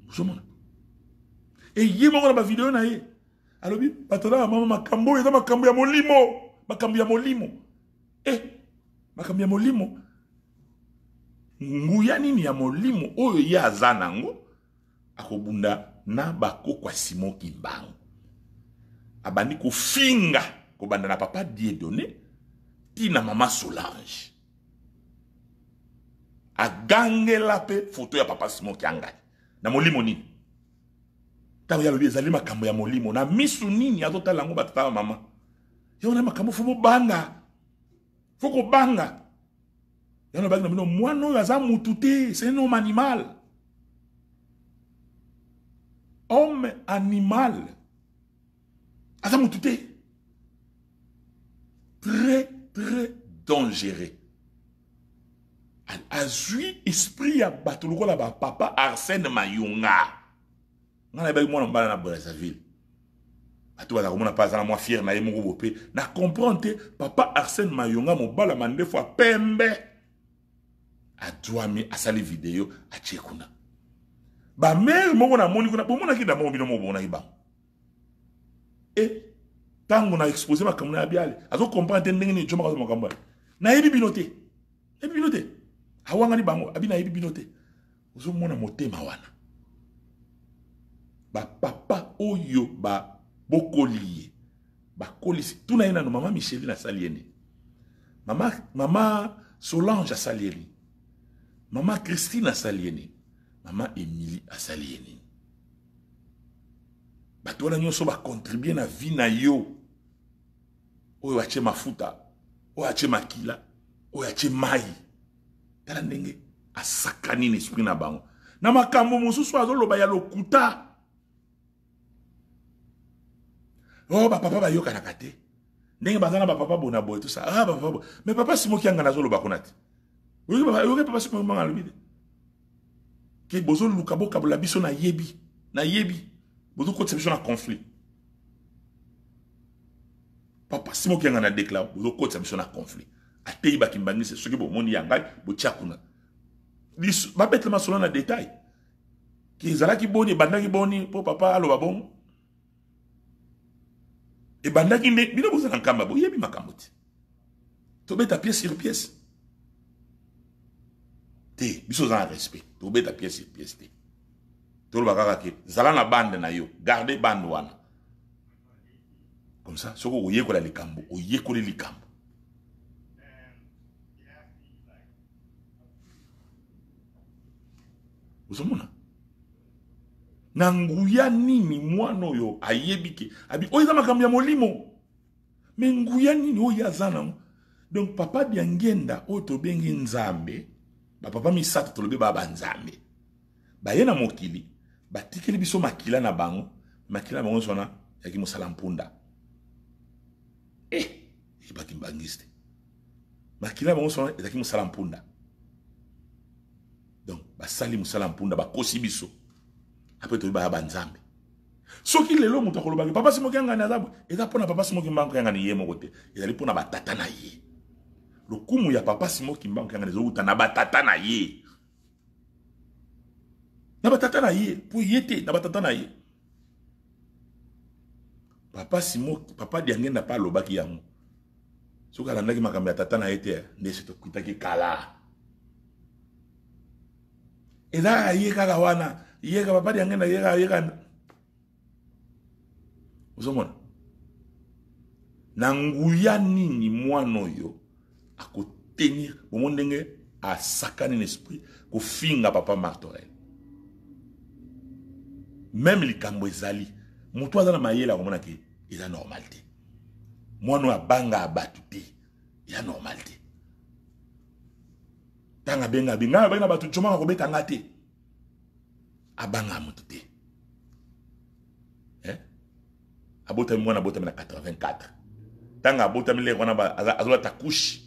ozomona eye moko na bavideo na ye alobi bato na bamama makambo oyo eza makambo ya molimo makambo ya molimo e makambo ya molimo nguya nini ya molimo oyo ye aza nango akobunda na bakokwa simon kimbangu abandi kofinga kobanda na papa diedone tina mama solange agangela mpe foto ya papa simon kiangai na molimo nini ntango ya lobi ezali makambo ya molimo na misu nini azotala yango batata ya mama ye wana makambo fo bobanga fo kobanga yanobaki na bino mwana oyo aza mutu te senino manimal animal. Très, très dangereux. Azui esprit ya là bas papa arsène mayunga je nayebaki je mobala na brazzaville bato baza la na na na comprendre papa arsène mayunga a asali video à bamare moko namoni kuna bomonaki ndamoko bino moko bomonaki bango e eh, ntango na expose makambo na ya biale azokomprendre te ndenge nini comaka azo makambo ya nayebi bino te nayebi bino te awangani bango abi nayebi bino te ozomona motema wana bapapa oyo babokoli ye bakolisi tuna ye nano mama micheline asali ye nde mama, mama solange asali ye ni mama christine asali ye ni mama emili asali ye nini bato wana nyonso bakontribue na vi na yo oyo atie mafuta oyo atie makila oyo atie mai tala ndenge asakani na esprit na bango na makambo mosusu azoloba ya lokuta o oh, bapapa bayokanaka te ndenge baza na bapapa bona boye tosa ah, bapapa bo me papa simoki yanga nazoloba kuna te oyoki papa simoki manga alobi te ke bozoluka bokabola biso nayebi nayebi bozokotisa biso na conflit papa si mokiyanga na déclare bozokotisa biso na conflit ateyi bakimbangisi soki bomoni ya ngai botya kuna babetela masolo na détail ke ezalaki boni ebandaki boni mpo papa aloba bongo ebandaki nde bino boza na nkamba boyebi makambo te tobeta pièce sur pièce te biso oza na respect tobeta piese piese te toloba kaka ke zala na bande na yo garde bande wana comme ça soki oyekola likambo oyekoli likambo ozomona na nguya nini mwana oyo ayebi ke abi oyo eza makambo ya molimo me nguya nini oyo aza nango donc papa bya ngenda oyo tobengi nzambe bapapa misato tolobi baa banzambe baye na mokili batikeli biso makila na bango makila na bango nyonso wana yaki mosala mpunda e ebaki mbangisi te makila na bango nyonso wana ezalaki mosala mpunda donc basali mosala mpunda bakosi biso apres toyebi baya banzambe soki lelo moto akolobaki papa simoki yangani aza eza mpona papa simoki mbango yangani ye moko te ezali mpona batata na ye lokumu ya papa simo kimbangu yanga ezowuta na batata na ye na batata na ye mpo ye te na batata na ye papa simo papa diangenda mpe alobaki yango soki alandaki makambo ya tata na ye te nde se tokutaki kala ezalaka ye kaka wana yeka papa diangenda yeka yeka ozomona na nguya nini mwana oyo akotenir bongo ndenge asakani na esprit kofinga papa martorel meme likambo ezali motu aza na mayele akomonaka eza normal te mwana oyo abanga ya bato te eza normal te ntango abenga abenga abenge na bato comaka kobekanga te abanga ya moto te eh? abotami mwana abotami na 84 ntango abotami lere wana azolata kushe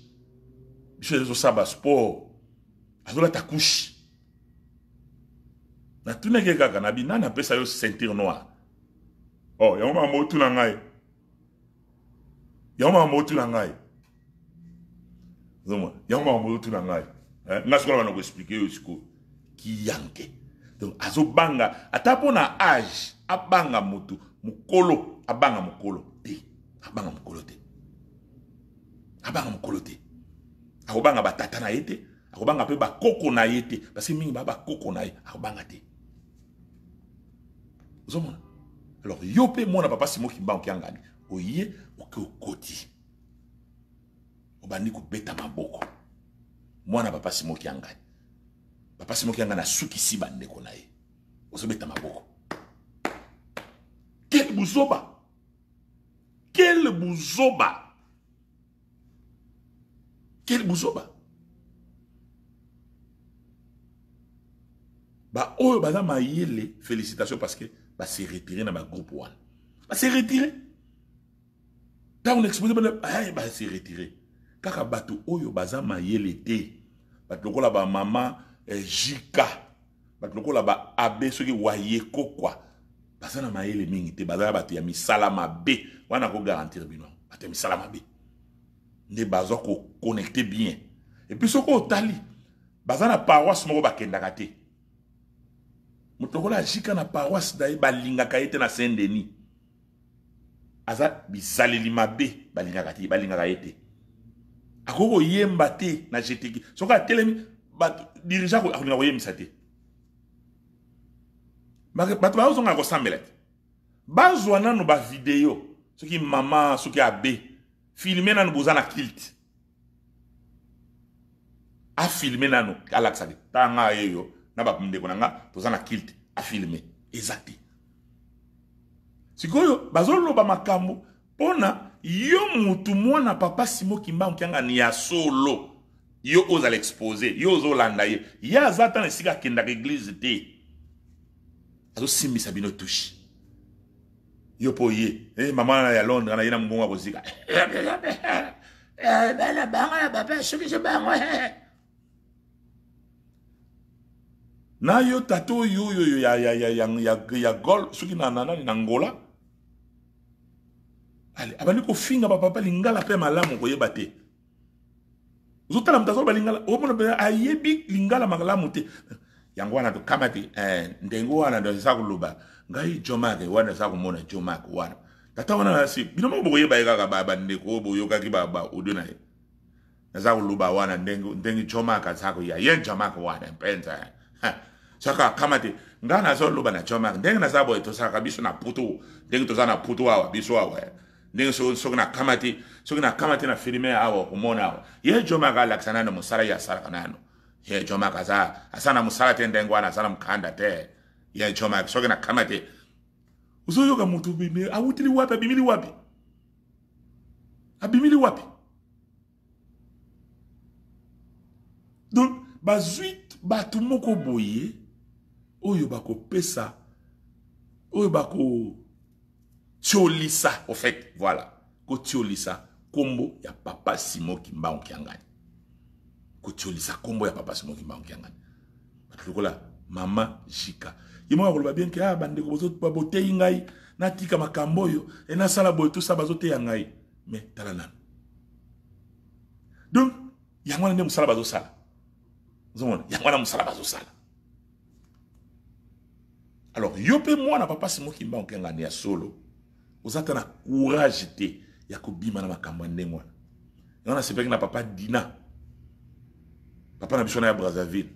biso ezosaba sport azolata couche natunaki kaka na bina napesa yo ceinture noire o oh, yango mambo otuna ngai yango mambo otuna ngai zoma yango mambo otuna ngai eh, nga sikola bana koexplike yo sikoyo kiyanke donc azobanga ata mpo na age abanga motu mokolo abanga mokolo te abanga mokolo te abanga mokolo te akobanga batata na ye te akobanga mpe bakoko na ye te parce mingi baa bakoko na ye akobanga te ozomona alors yo mpe mwana papa simo kimba okiangani oye oke okoti obandi kobeta maboko mwana papa simo okiangani papa simo okiangani asukisi bandeko na ye ozobeta maboko quel buzoba quel buzoba Quel Bouzouba Bah, oh, bah, les félicitations parce que, bah, c'est retiré dans ma groupe one. Bah, c'est retiré. Dans on bah, eh, bah, c'est retiré. Kaka, bah, tout, oh, yo, bah, ça m'a Bah, tout, là, bah, maman, eh, Jika. Bah, tout, là, bah, abé, ce qui, ko, quoi. Bah, ça, n'a m'a yé les mingité. Bah, ça, bah, tu mis salama B. Wana, ko, garantir, bino. Bah, mis salama B. nde baza koconnecte bien epuis soki otali baza na paroise moko bakendaka te moto lokola azika na paroise na ye balingaka ye te na saint denis aza bizaleli mabe balingaka te balingaka ye te akoki koyemba te na jeteki soki atelemi bato dirigent akolinga koyembisa te bato bazozongaka kosambela te bazwa nano bavideo soki mama soki abe filme nanu boza na kilte afilme nanu alakisa te tanga ye yo na bamndeko na nga toza na kilte afilme eza te sikoyo bazoloba makambo mpona yo mutu mwana papa simo kimbangu kiangani ya solo yo ozala expose yo ozolanda ye ye aza ata na esika akendaka eglize te azosimbisa bino tushe yo mpo ye eh, mama wana ya londre wana ye na mongongo akozika eh, bana bango na papa asukisi bango na yo tata oyo oyo ya, ya, ya, ya, ya, ya gol soki na, na, na, na ngola ale abandi kofinga bapapa lingala mpe malamu koyeba te ozotala moto azoloba lingala omona mpe ayebi lingala malamu te yango wana tokama te eh, ndenge wana eza koloba ngai jomake wana za komona jomake wana tata wana asi bino moko bokoyeba ye kaka bandeko oyo boyokaki baodio na ye naza koluba wana ndenge jomake aza koya ye jomake wana mpenza soko akama te ngai nazoloba na jomake ndenge naza boye tozalaka biso na putu ndenge toza na putu awa biso awa ndenge soki nakama te soki nakama te na filime awa komona awa ye jomake alakisa nano mosala ye asalaka nano ye jomake aza na mosala te ndenge wana aza na mokanda te ya choma soke na kamate usoyoka mutu bime awutili wapi abimili wapi abimili wapi donc bazwi bato moko boye oyo oh, bakopesa oyo oh, bakotiolisa au fait voilà kotiolisa kombo ya papa simo kimbango kiangani kotiolisa kombo ya papa simo kimbango kiangani bato lokola mama jika ye moko akoloba bien ke ah bandeko boteyi ngai natika makambo oyo e nasala boye tosa bazoteya ngai me tala nanu donc yango wana nde mosala bazosala ozomona yango wana mosala bazosala alors yo mpe mwana papa simo kimba okengani ya solo oza ta na courage te ya kobima na makambo ya ndenge wana yango nasepelaki na papa dina papa na biso wana ya brazzaville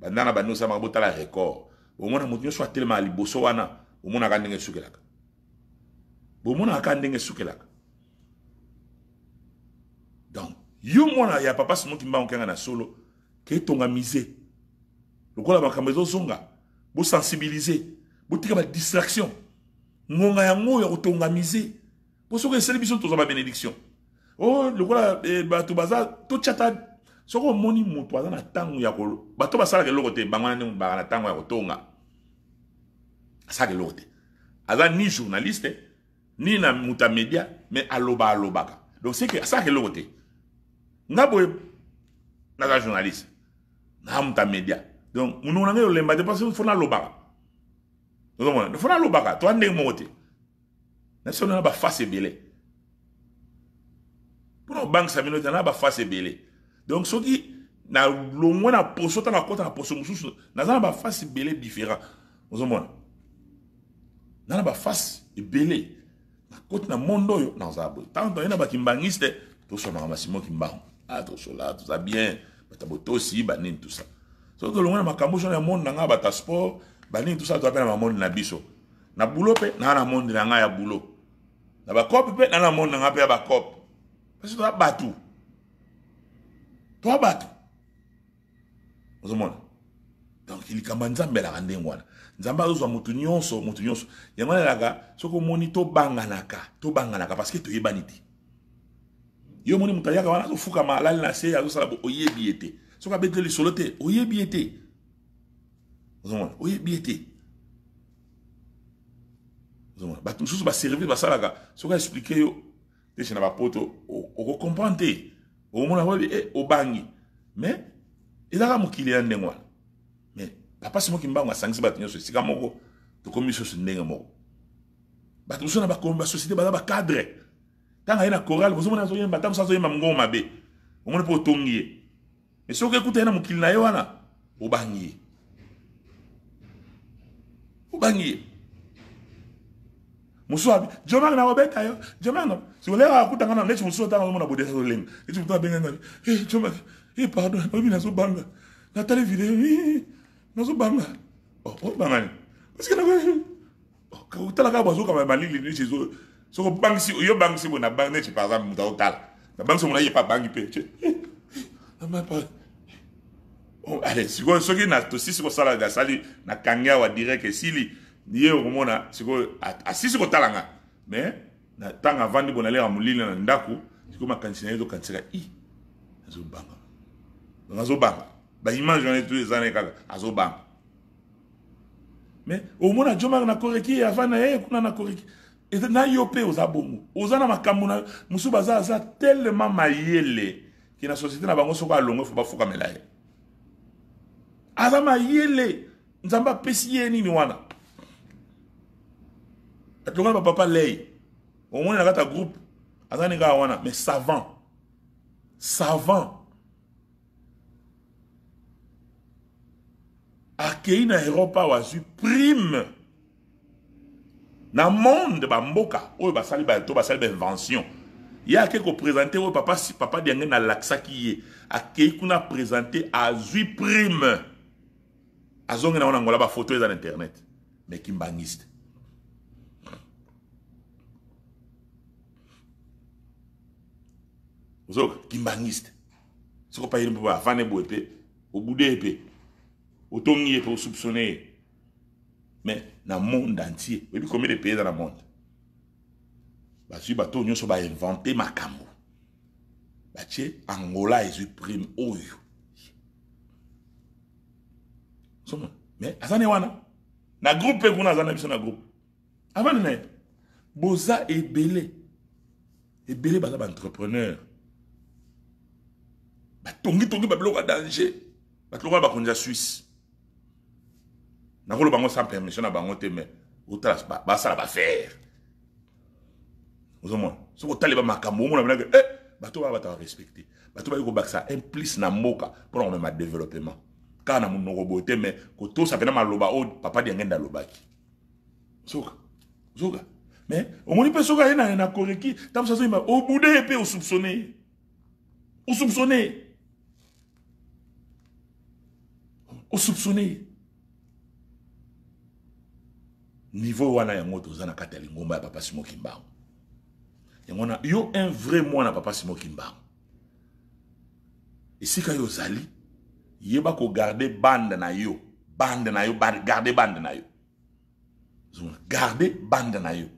bandana na sa osalaka la record bomona moto nyonso atelema ya liboso wana ka ndenge esukelaka ka ndenge esukelaka donc yo mwana ya papa simo kimba okenga na solo tonga keetongamise lokola sensibiliser ezozonga bosensibilize botika distraction ngonga yango ya kotongamise mpo soki esali biso tozwa babénédiction o oh, lokola eh, tu baza tout ta soki omoni moto aza na ntango ya bato basalaka eloko te bango nani baka na ntango ya kotonga asalaka eloko te aza ni journaliste ni na moto ya média me aloba alobaka donc seke asalaka eloko te nga boye naza journaliste naa moto ya média donc monoko na ngai olemba te parce fo nalobaka ozomona fo nalobaka toa ndenge moko te nabiso na bafase ebele mpona obangisa bino te na bafase ebele donc soki nalongwe na poso ntango akɔta na poso mosusu naza na bafasi ebele différent ozomona naza na bafasi ebele nakoti na monde oyo naza boye ntango toye na bakimbangisi te tosomaka masimo kimbango a ah, tosola toza bien bato botosi banini tusa soki tolongwe na makambo sona ya monde na ngai bata sport banini tusa toza mpe na bamonde na biso na bulo mpe naa na monde na ngai ya bulo na bakope mpe naa na monde na ngai mpe ya bakope parce toza bato toa bato ozomona donc likambo ya nzambe elaka ndenge wana nzambe azozwa motu nyonso motu nyonso yango wana elaka soki omoni tobanganaka tobanganaka parceke toyebani te yo omoni moto ayaka wana azofukama alali na se azosala bo oyebi ye te soki abeteli lisolo te oyebi ye te ozomona oyebi ye te ozomona bato mosusu baservice basalaka soki aexplike yo te cena bapoto okokomprendre te omona wabi e obangi me elaka mokili ya ndenge wana me bapasi moki mbango asangisi bato nyonso esika moko tokomi lisusu ndenge moko bato mosusu na bakomi basosiété baza bacadre ntango aye na coral bozomona azoyemba ntango mosusu azoyemba mongongo mabe omoni mpo otongi ye me soki ekuta ye na mokili na ye wana obangi ye obangi ye mosusu abi jomak na kobeta yo jomak na sikoleka akutanga na neti mosusu otanga omona bodesa tolenga neti moto abengengaki e jomak e pardon oyebi nazobanga natali video eh, nazobanga obanga oh, oh, nini parceke nakotala oh, kaka bazokama malili neti ezo soko bangisi yo bangisi bo nabang neti par exemple moto azotala nabangisi mona ye pa bangi mpe ale sikoyo soki tosisi kosala asali nakangi awa direct esili n'i ye okomona sikoyo asisi kotala nga me na ntango avandi bo naleka molili na ndako sikoyo makanisi na ye ezokanisaka i azobanga donc azobanga baimage wana to eza na ye kaka azobanga me omona jomaka na koreki ye avandi na ye kuna na koreki na yo mpe oza bongo oza na makambo na mosusu baza aza tellement mayele ke na société na bango soko alongo fo bafukamela ye aza mayele nzambe apesi ye nini wana tokani papa lei au moins dans ya groupe aza nini wana mais savant savant akei na ou azu prime na monde bamboka ou basali to basali bainvention a quelqu'un présenté ou papa si papa diange nalakisaki ye akei kuna présenté azu prime azong na wana ngola photo eza na internet mais kimbangiste ozoyoka kimbangiste soko payeli mpe boye afane boye mpe obude ye mpe otongi ye mpe osoupçonne ye mais na monde entier oyebi combien de pays eza na monde bazwi bato oyo nyonso bainvente makambo batie angola ezwi prime oyo somona mais aza ne wana na groupe mpe kuna aza na biso na groupe avandi na ye boza ebele ebele baza baentrepreneur batongitongi babiloko ya danger bato lokola bakonzi ya swisse nakolo bango sans permission na bango te mais otala basala bafere ozomona soki otali bamakambo omona benake e eh, bato baa bata barespecte bato bayi kobakisa implice na mboka mpona komema développement kaka na monoko boye te mais kotosa pena maloba oyo papa diange nde alobaki zoka zoka mais omoni mpe soki aye na koreki ntango sasoyima obude ye mpe osoupçonne ye osoupçonne ye o soupçonné niveau wana yango toza na kati ya lingomba ya papa simo kimbangu yango wana yo un vrai mwana papa simo kimbangu esika yo ozali yeba kogarde bande na yo bande na yo bande, garde bande na yo garde bande na yo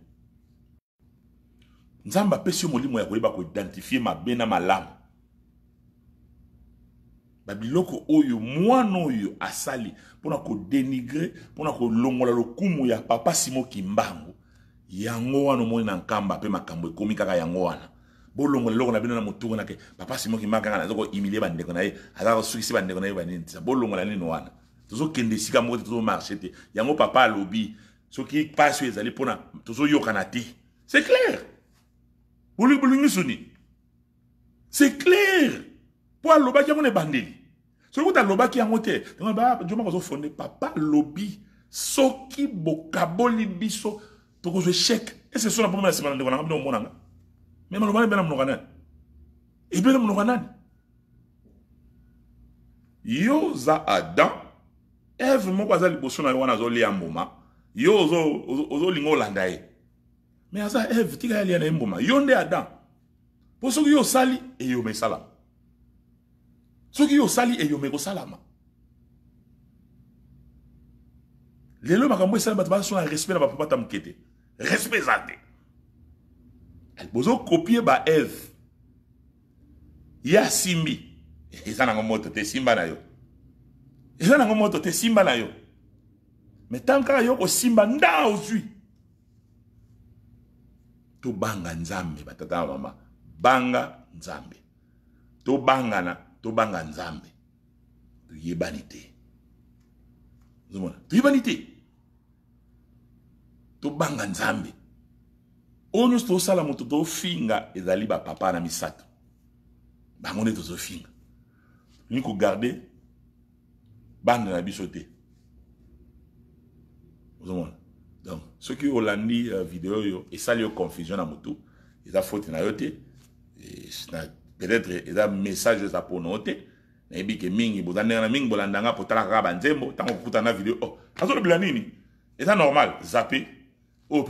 nzambe apesi yo molimo ya koyeba koidentifie mabe na malamu babiloko oyo mwana oyo asali mpona kodenigre mpona kolongola lokumu ya papa simo kimbangu yango wana omoni na nkamba mpe makambo ekómi kaka yango wana bolongola eloko na bino na motungo nake papa simo kimbangu kaka naza koimilie bandeko na ye aza kosukisi bandeko na ye banini tisa bolongola nini wana tozokende esika moko te tozomarshe te yango papa alobi soki pasi oyo ezali mpona tozoyokana te c'est clair bolingi soni c'est clair mpo alobaki yango na ebandeli soki kuta alobaki yango te jomaka azofonde papa alobi soki bokaboli biso tokozwa échec ese so na mpona nsima na ndeko nanga bino omonanga me maloba ebena monoka nani ebena monoka nani yo oza adam eve moko aza liboso na yo wana azolia mbuma yo ozolinga olanda ye me aza eve tika yalia na ye mbuma yo nde adam mpo soki yo osali eyoma esalama soki osali eyoma ekosalama lelo makambo esali bato bazosona respect na bapapa ata moke te respect eza te bozokopie ba eve ye asimbi eza nango moto te simba na yo eza nango moto te simba na yo me ntan kaka yo kosimba nda ozwi tobanga nzambe batata na mama banga nzambe tobangana tobanga nzambe toyebani te ozomona toyebani te tobanga nzambe oyo nyonso tosala moto tofinga ezali bapapa na misato bango nde tozofinga lingi kogarde bande na biso te ozomona donc soki olandi uh, video oyo esali yo confusion na motu eza faute na yo te na peut-être un message eza pour noter mais nayebi mingi boza na mingi bolanda nga kaka banzembo na video o oh, un nini C'est normal zape y a un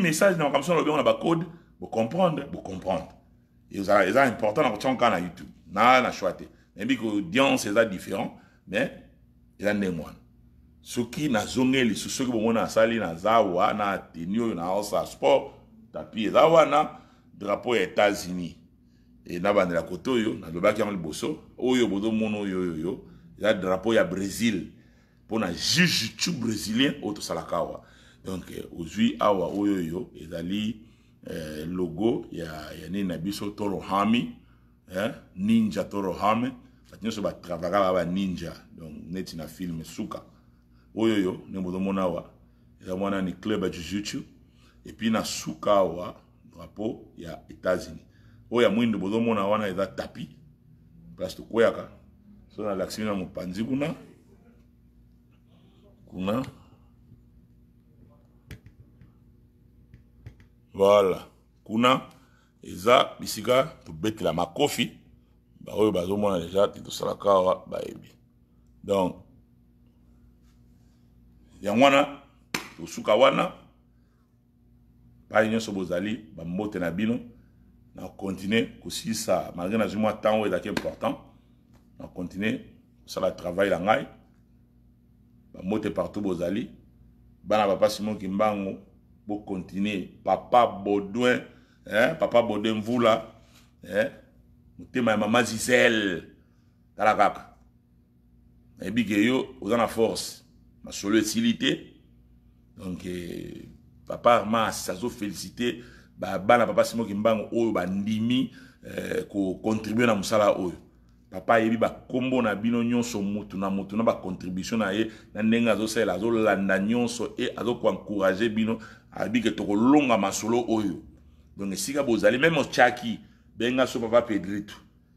message na code, so nalobi bacode Vous C'est important na kotiango youtube na na shwa mais bien que audience c'est différent mais ce qui wana soki a asali na de na sport wana drapeau états-unis na bandela kote oyo nalobaki yango liboso oyo bozomona oyo oyoyo eza drapeau ya brésil mpo na juge tu brésilien oyo tosalaka awa donc eh, ozwi awa oyo oyo ezali eh, logo ya, ya nini na biso torohami eh, ninja torohami bato nyonso batravaka baa baninja donc neti na filme suka oyo oyo ndenge bozomona awa eza mwa nani club ya jujutsu epuis na suka awa drapeau ya états-unis oyo ya mwindu bozomona wana eza tapi place tokweyaka so nalakisi bino na mopanzi kuna kuna voilà kuna eza bisika tobetela makofi baoyo bazomona deja te tosalaka awa bayebi donc yango wana tosuka wana pai nyonso bozali bambote na bino aussi ça malgré nazwi temps ntango est important nakontine ça travail na ngai e partout bozali bana papa simon kimbango continuer papa baudouin hein, papa baudouin Vula. eh, ma maman dans kaka yo na force ma donc eh, papa babana papa simoki mbango oyo bandimi eh, kocontribue na mosala oyo papa ayebi bakombo na bino nyonso mutu na mutu na bacontribution na ye na ndenge azosalela azolanda nyonso e azokoencourage bino abike tokolonga masolo oyo donc esika bozali meme tyaki benga so papa pedrito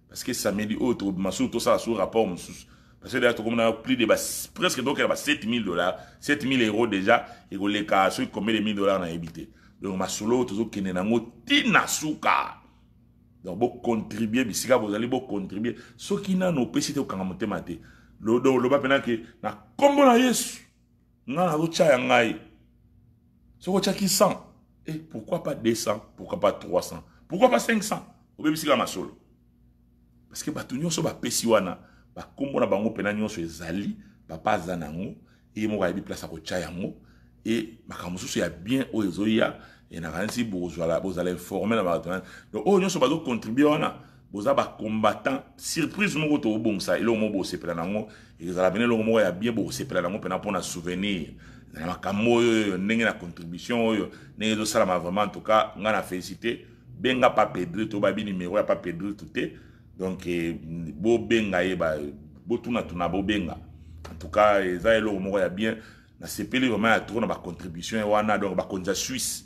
parce que samedi oyo tokobima sur tosala sur rapport mosusu parce que d'ailleurs tokomona plus de presque tokokela ba 7000 dollars 7000 euros déjà ekoleka soki combien de 1000 dollars nayebi te donc masolo oyo tozokende nango ntina suka donc bocontribue bisika bozali bocontribue soki nano opesi te kokanga motema te donc loba mpenake na nkombo na yesu ngai nazotyaya ngai soki otyaki 100 e eh, pourquoi pas 200 pourquoi pas 300 pourquoi pas 500 obebisika ya masolo parce que bato nyonso bapesi wana bakombo na bango mpena nyonso ezali papa aza nango ye moko ayebi place ya kotya yango e makambo mosusu ya bien oyo ezoya yenaka si bozwala vous allez former bato wana donc oyo oh, nyonso bazocontribue vous avez combattant surprise moko tobongisa eloko moko vous ya bien pendant souvenir na souvenir nous contribution oyo nous ezosalama vraiment en tout cas on na félicité benga babi numéro tout est donc eh, nous eh, bah, en tout cas ils ont ya bien vraiment ya na et on wana donc la bah, suisse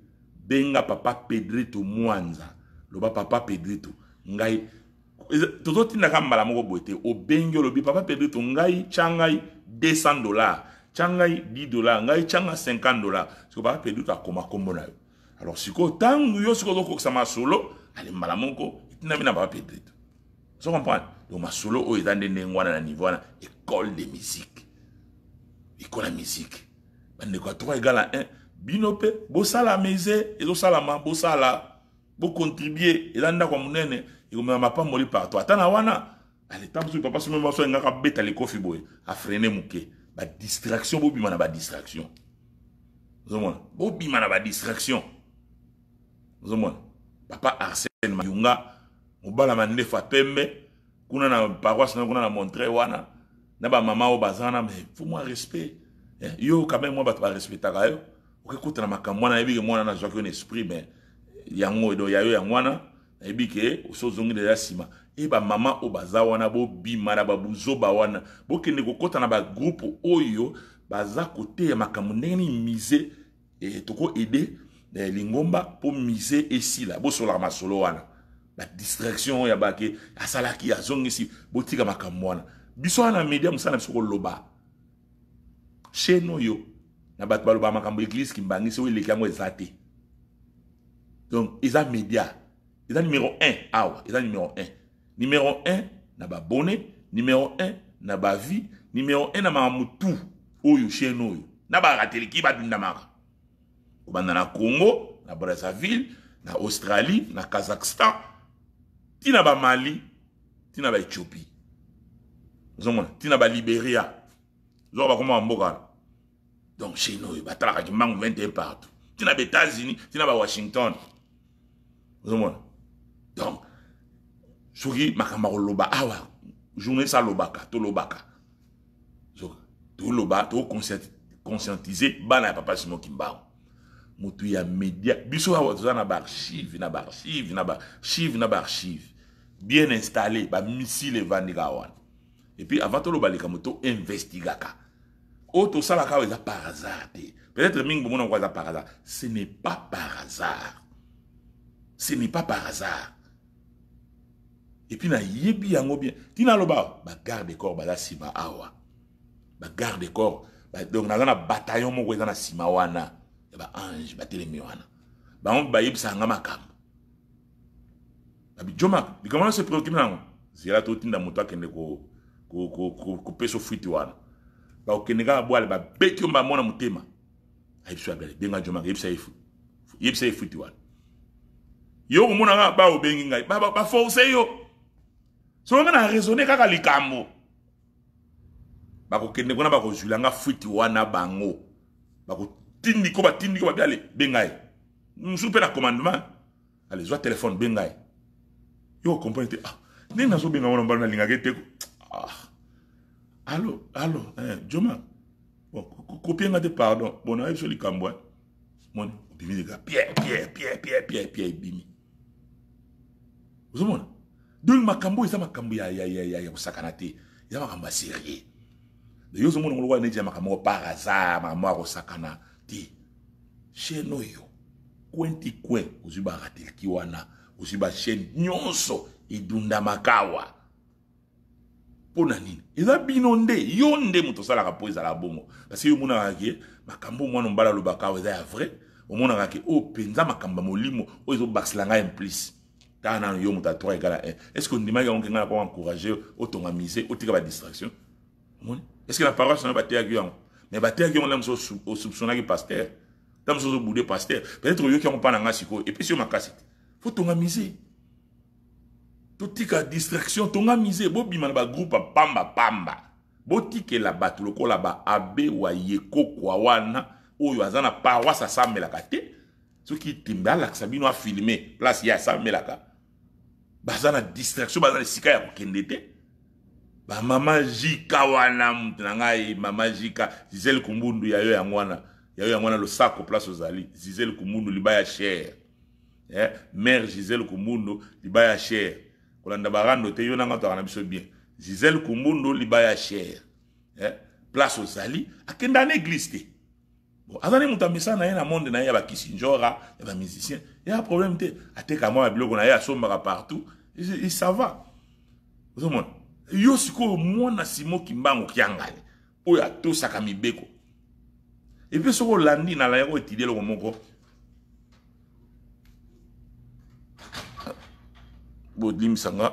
benga papa pedrito mwanza loba papa pedrito ngai tozotindaka mbala moko boye te obengi olobi papa pedrito ngai tya ngai 200 dollar tya ngai 10 dollar ngai tya nga 50 dollar siko papa pedrito akoma nkombo na yo alors sikoyo ntango yo sikoyo ozokokisa masolo ale mbala moko etindami na papa pedrito so comprendre donc masolo oyo eza nde ndenge wana na niveau wana école de musique école ya musique bandeko ya 3 egala 1 binope, mpe bosala meze ezosalama bosala bokontribue eza ndako me m'a pas mapamboli partout toi. na wana tant mosusu papa somo maso à abeta likofi boye afrene moke badistraction bobima na badistraction ozomona mana ba distraction. Zomon, papa arsène mayunga mobala mandefu apembe kuna na paroisse na kuna na montre wana na ba maman au bazana, mais fo moi respect eh, yo quand même mwa bato barespectaka yo okokutana makambo wana nayebi ke mwana wana azwaki oyo na esprit me yango edo yayo yango wana nayebi ke oso ozongi deja nsima e bamama oyo baza wana bobima na babuzoba wana bokende kokɔta na bagroupe oyo baza koteya makambo ndenge nini mise e, toko ede e, lingomba mpo mise esila bosolaka masolo wana badistraction oyo ya bake asalaki azongisi botika makambo wana biso wana media mosala na biso koloba chaine oyo na bato baloba makambo ki kimbangisi oyo eleki yango eza te donc eza media eza numéro 1 awa eza numéro 1 numéro 1 na babone numéro 1 na bavie numéro 1 na makambo tu oyo chaîne oyo na barateleki badundamaka kobanda na congo na brazzaville na australie na kazakhstan tina bamali tina baethiopie ozomona tina balibéria zoko ba bamboka wana donc chine oyo batalakaki mbangu 21 partout ntina états unis ntina bawashington ozomona donc soki makambo ah l'obaka, awa journaliste alobaka tolobaka to tokonscientize bana ya papa simon kimbangu moto ya média biso awa toza na archive na baarchive na baarchive na archive bien installé bamisile evandika et puis avant toloba investiga ka oyo tosalaka oyo eza par hasard peut-être mingi bomona yango par hasard ce n'est pas par hasard ce n'est pas par hasard et puis na yebi yango bien loba ba bagarde corps baza nsima awa bagarde corps donc na na bataillon moko eza na sima wana ya baange batelemi wana bango bayebisaka nga bi joma likambo comment se préoccupe nango zela totinda moto ko peso fuite wana bakokende kaka bwale babeti yo bamona motema ayebisa abele benga jomanga yebisa ye fu yebisa ye futi wana yo komona kaka ba obengi ngai baforce yo soko nga na raisonne kaka likambo bakokende kuna bakozwila nga futi wana bango bakotindiko batindiko babi ale bengaye mosusu mpe na commandement ale zwa telefone bengaye yo okomprene te ah ndenge nazobenga mwana mbala nalingaki te ah alo alo eh, joma bon kopienga te pardon bon nayebi so likambo e mone obimi leka pierre pierre pierre pierre pierre pierre ebimi ozomona donc makambo eza makambo ya kosakana te eza makambo ya serie yo ozomona ngo lokola neti ya makambo moko par hasard makambo ya kosakana te chaine oyo coin ti coin ozwi baratelki wana ozwi bachaine nyonso edundamaka wa mpo na nini eza bino nde yo nde moto osalaka bongo parce que omonaka ngaki makambo mwana mobala alobaka awa eza ya vrai omonaka ke oyo oh, mpenza makambo ya molimo o zo ngai implice tala nano yo moto ya 3 egala 1 est ce que ondimaki yango nkenga na mpo encourage otonga mise otika badistraction omoni est ce que na paroisse nayo bateyaki yango mais ba on bateyaki yango nda mosusu ki pasteur tam mosusu ozobude pasteur peut-être oyoki yango mpa na nga et puis sur ma te faut tongamiser totika distraction tongamise bobima na bagroupe pambapamba botikela bato lokola baabe wa yekokwa wana oyo aza na paroise asambelaka te soki tembe alakisa bino afilme place ye asambelaka baza na distraction baza na esika ya kokende te bamama jika wana moto na ngai mama jika zizele kumbundu yayo yango wana yayo yango wana losako place ozali zizele kumbundu libaya chere eh? mare gisele kumbundu libaya chere kolanda barando te yo nanga toaka na biso bien gisele kumbundo libaya chere eh? place ozali akenda na église te bon aza nde moto amesana na ye na monde na ye ya bakisinjora ya bamusicien ya problème te ateka mwa babiloko na ye asombaka partout ça va ozomona yo sikoyo mwana simoki mbango kiangale oyo atosaka mibeko epuis soki olandi nalaya koetidie eloko moko bolimbisa nga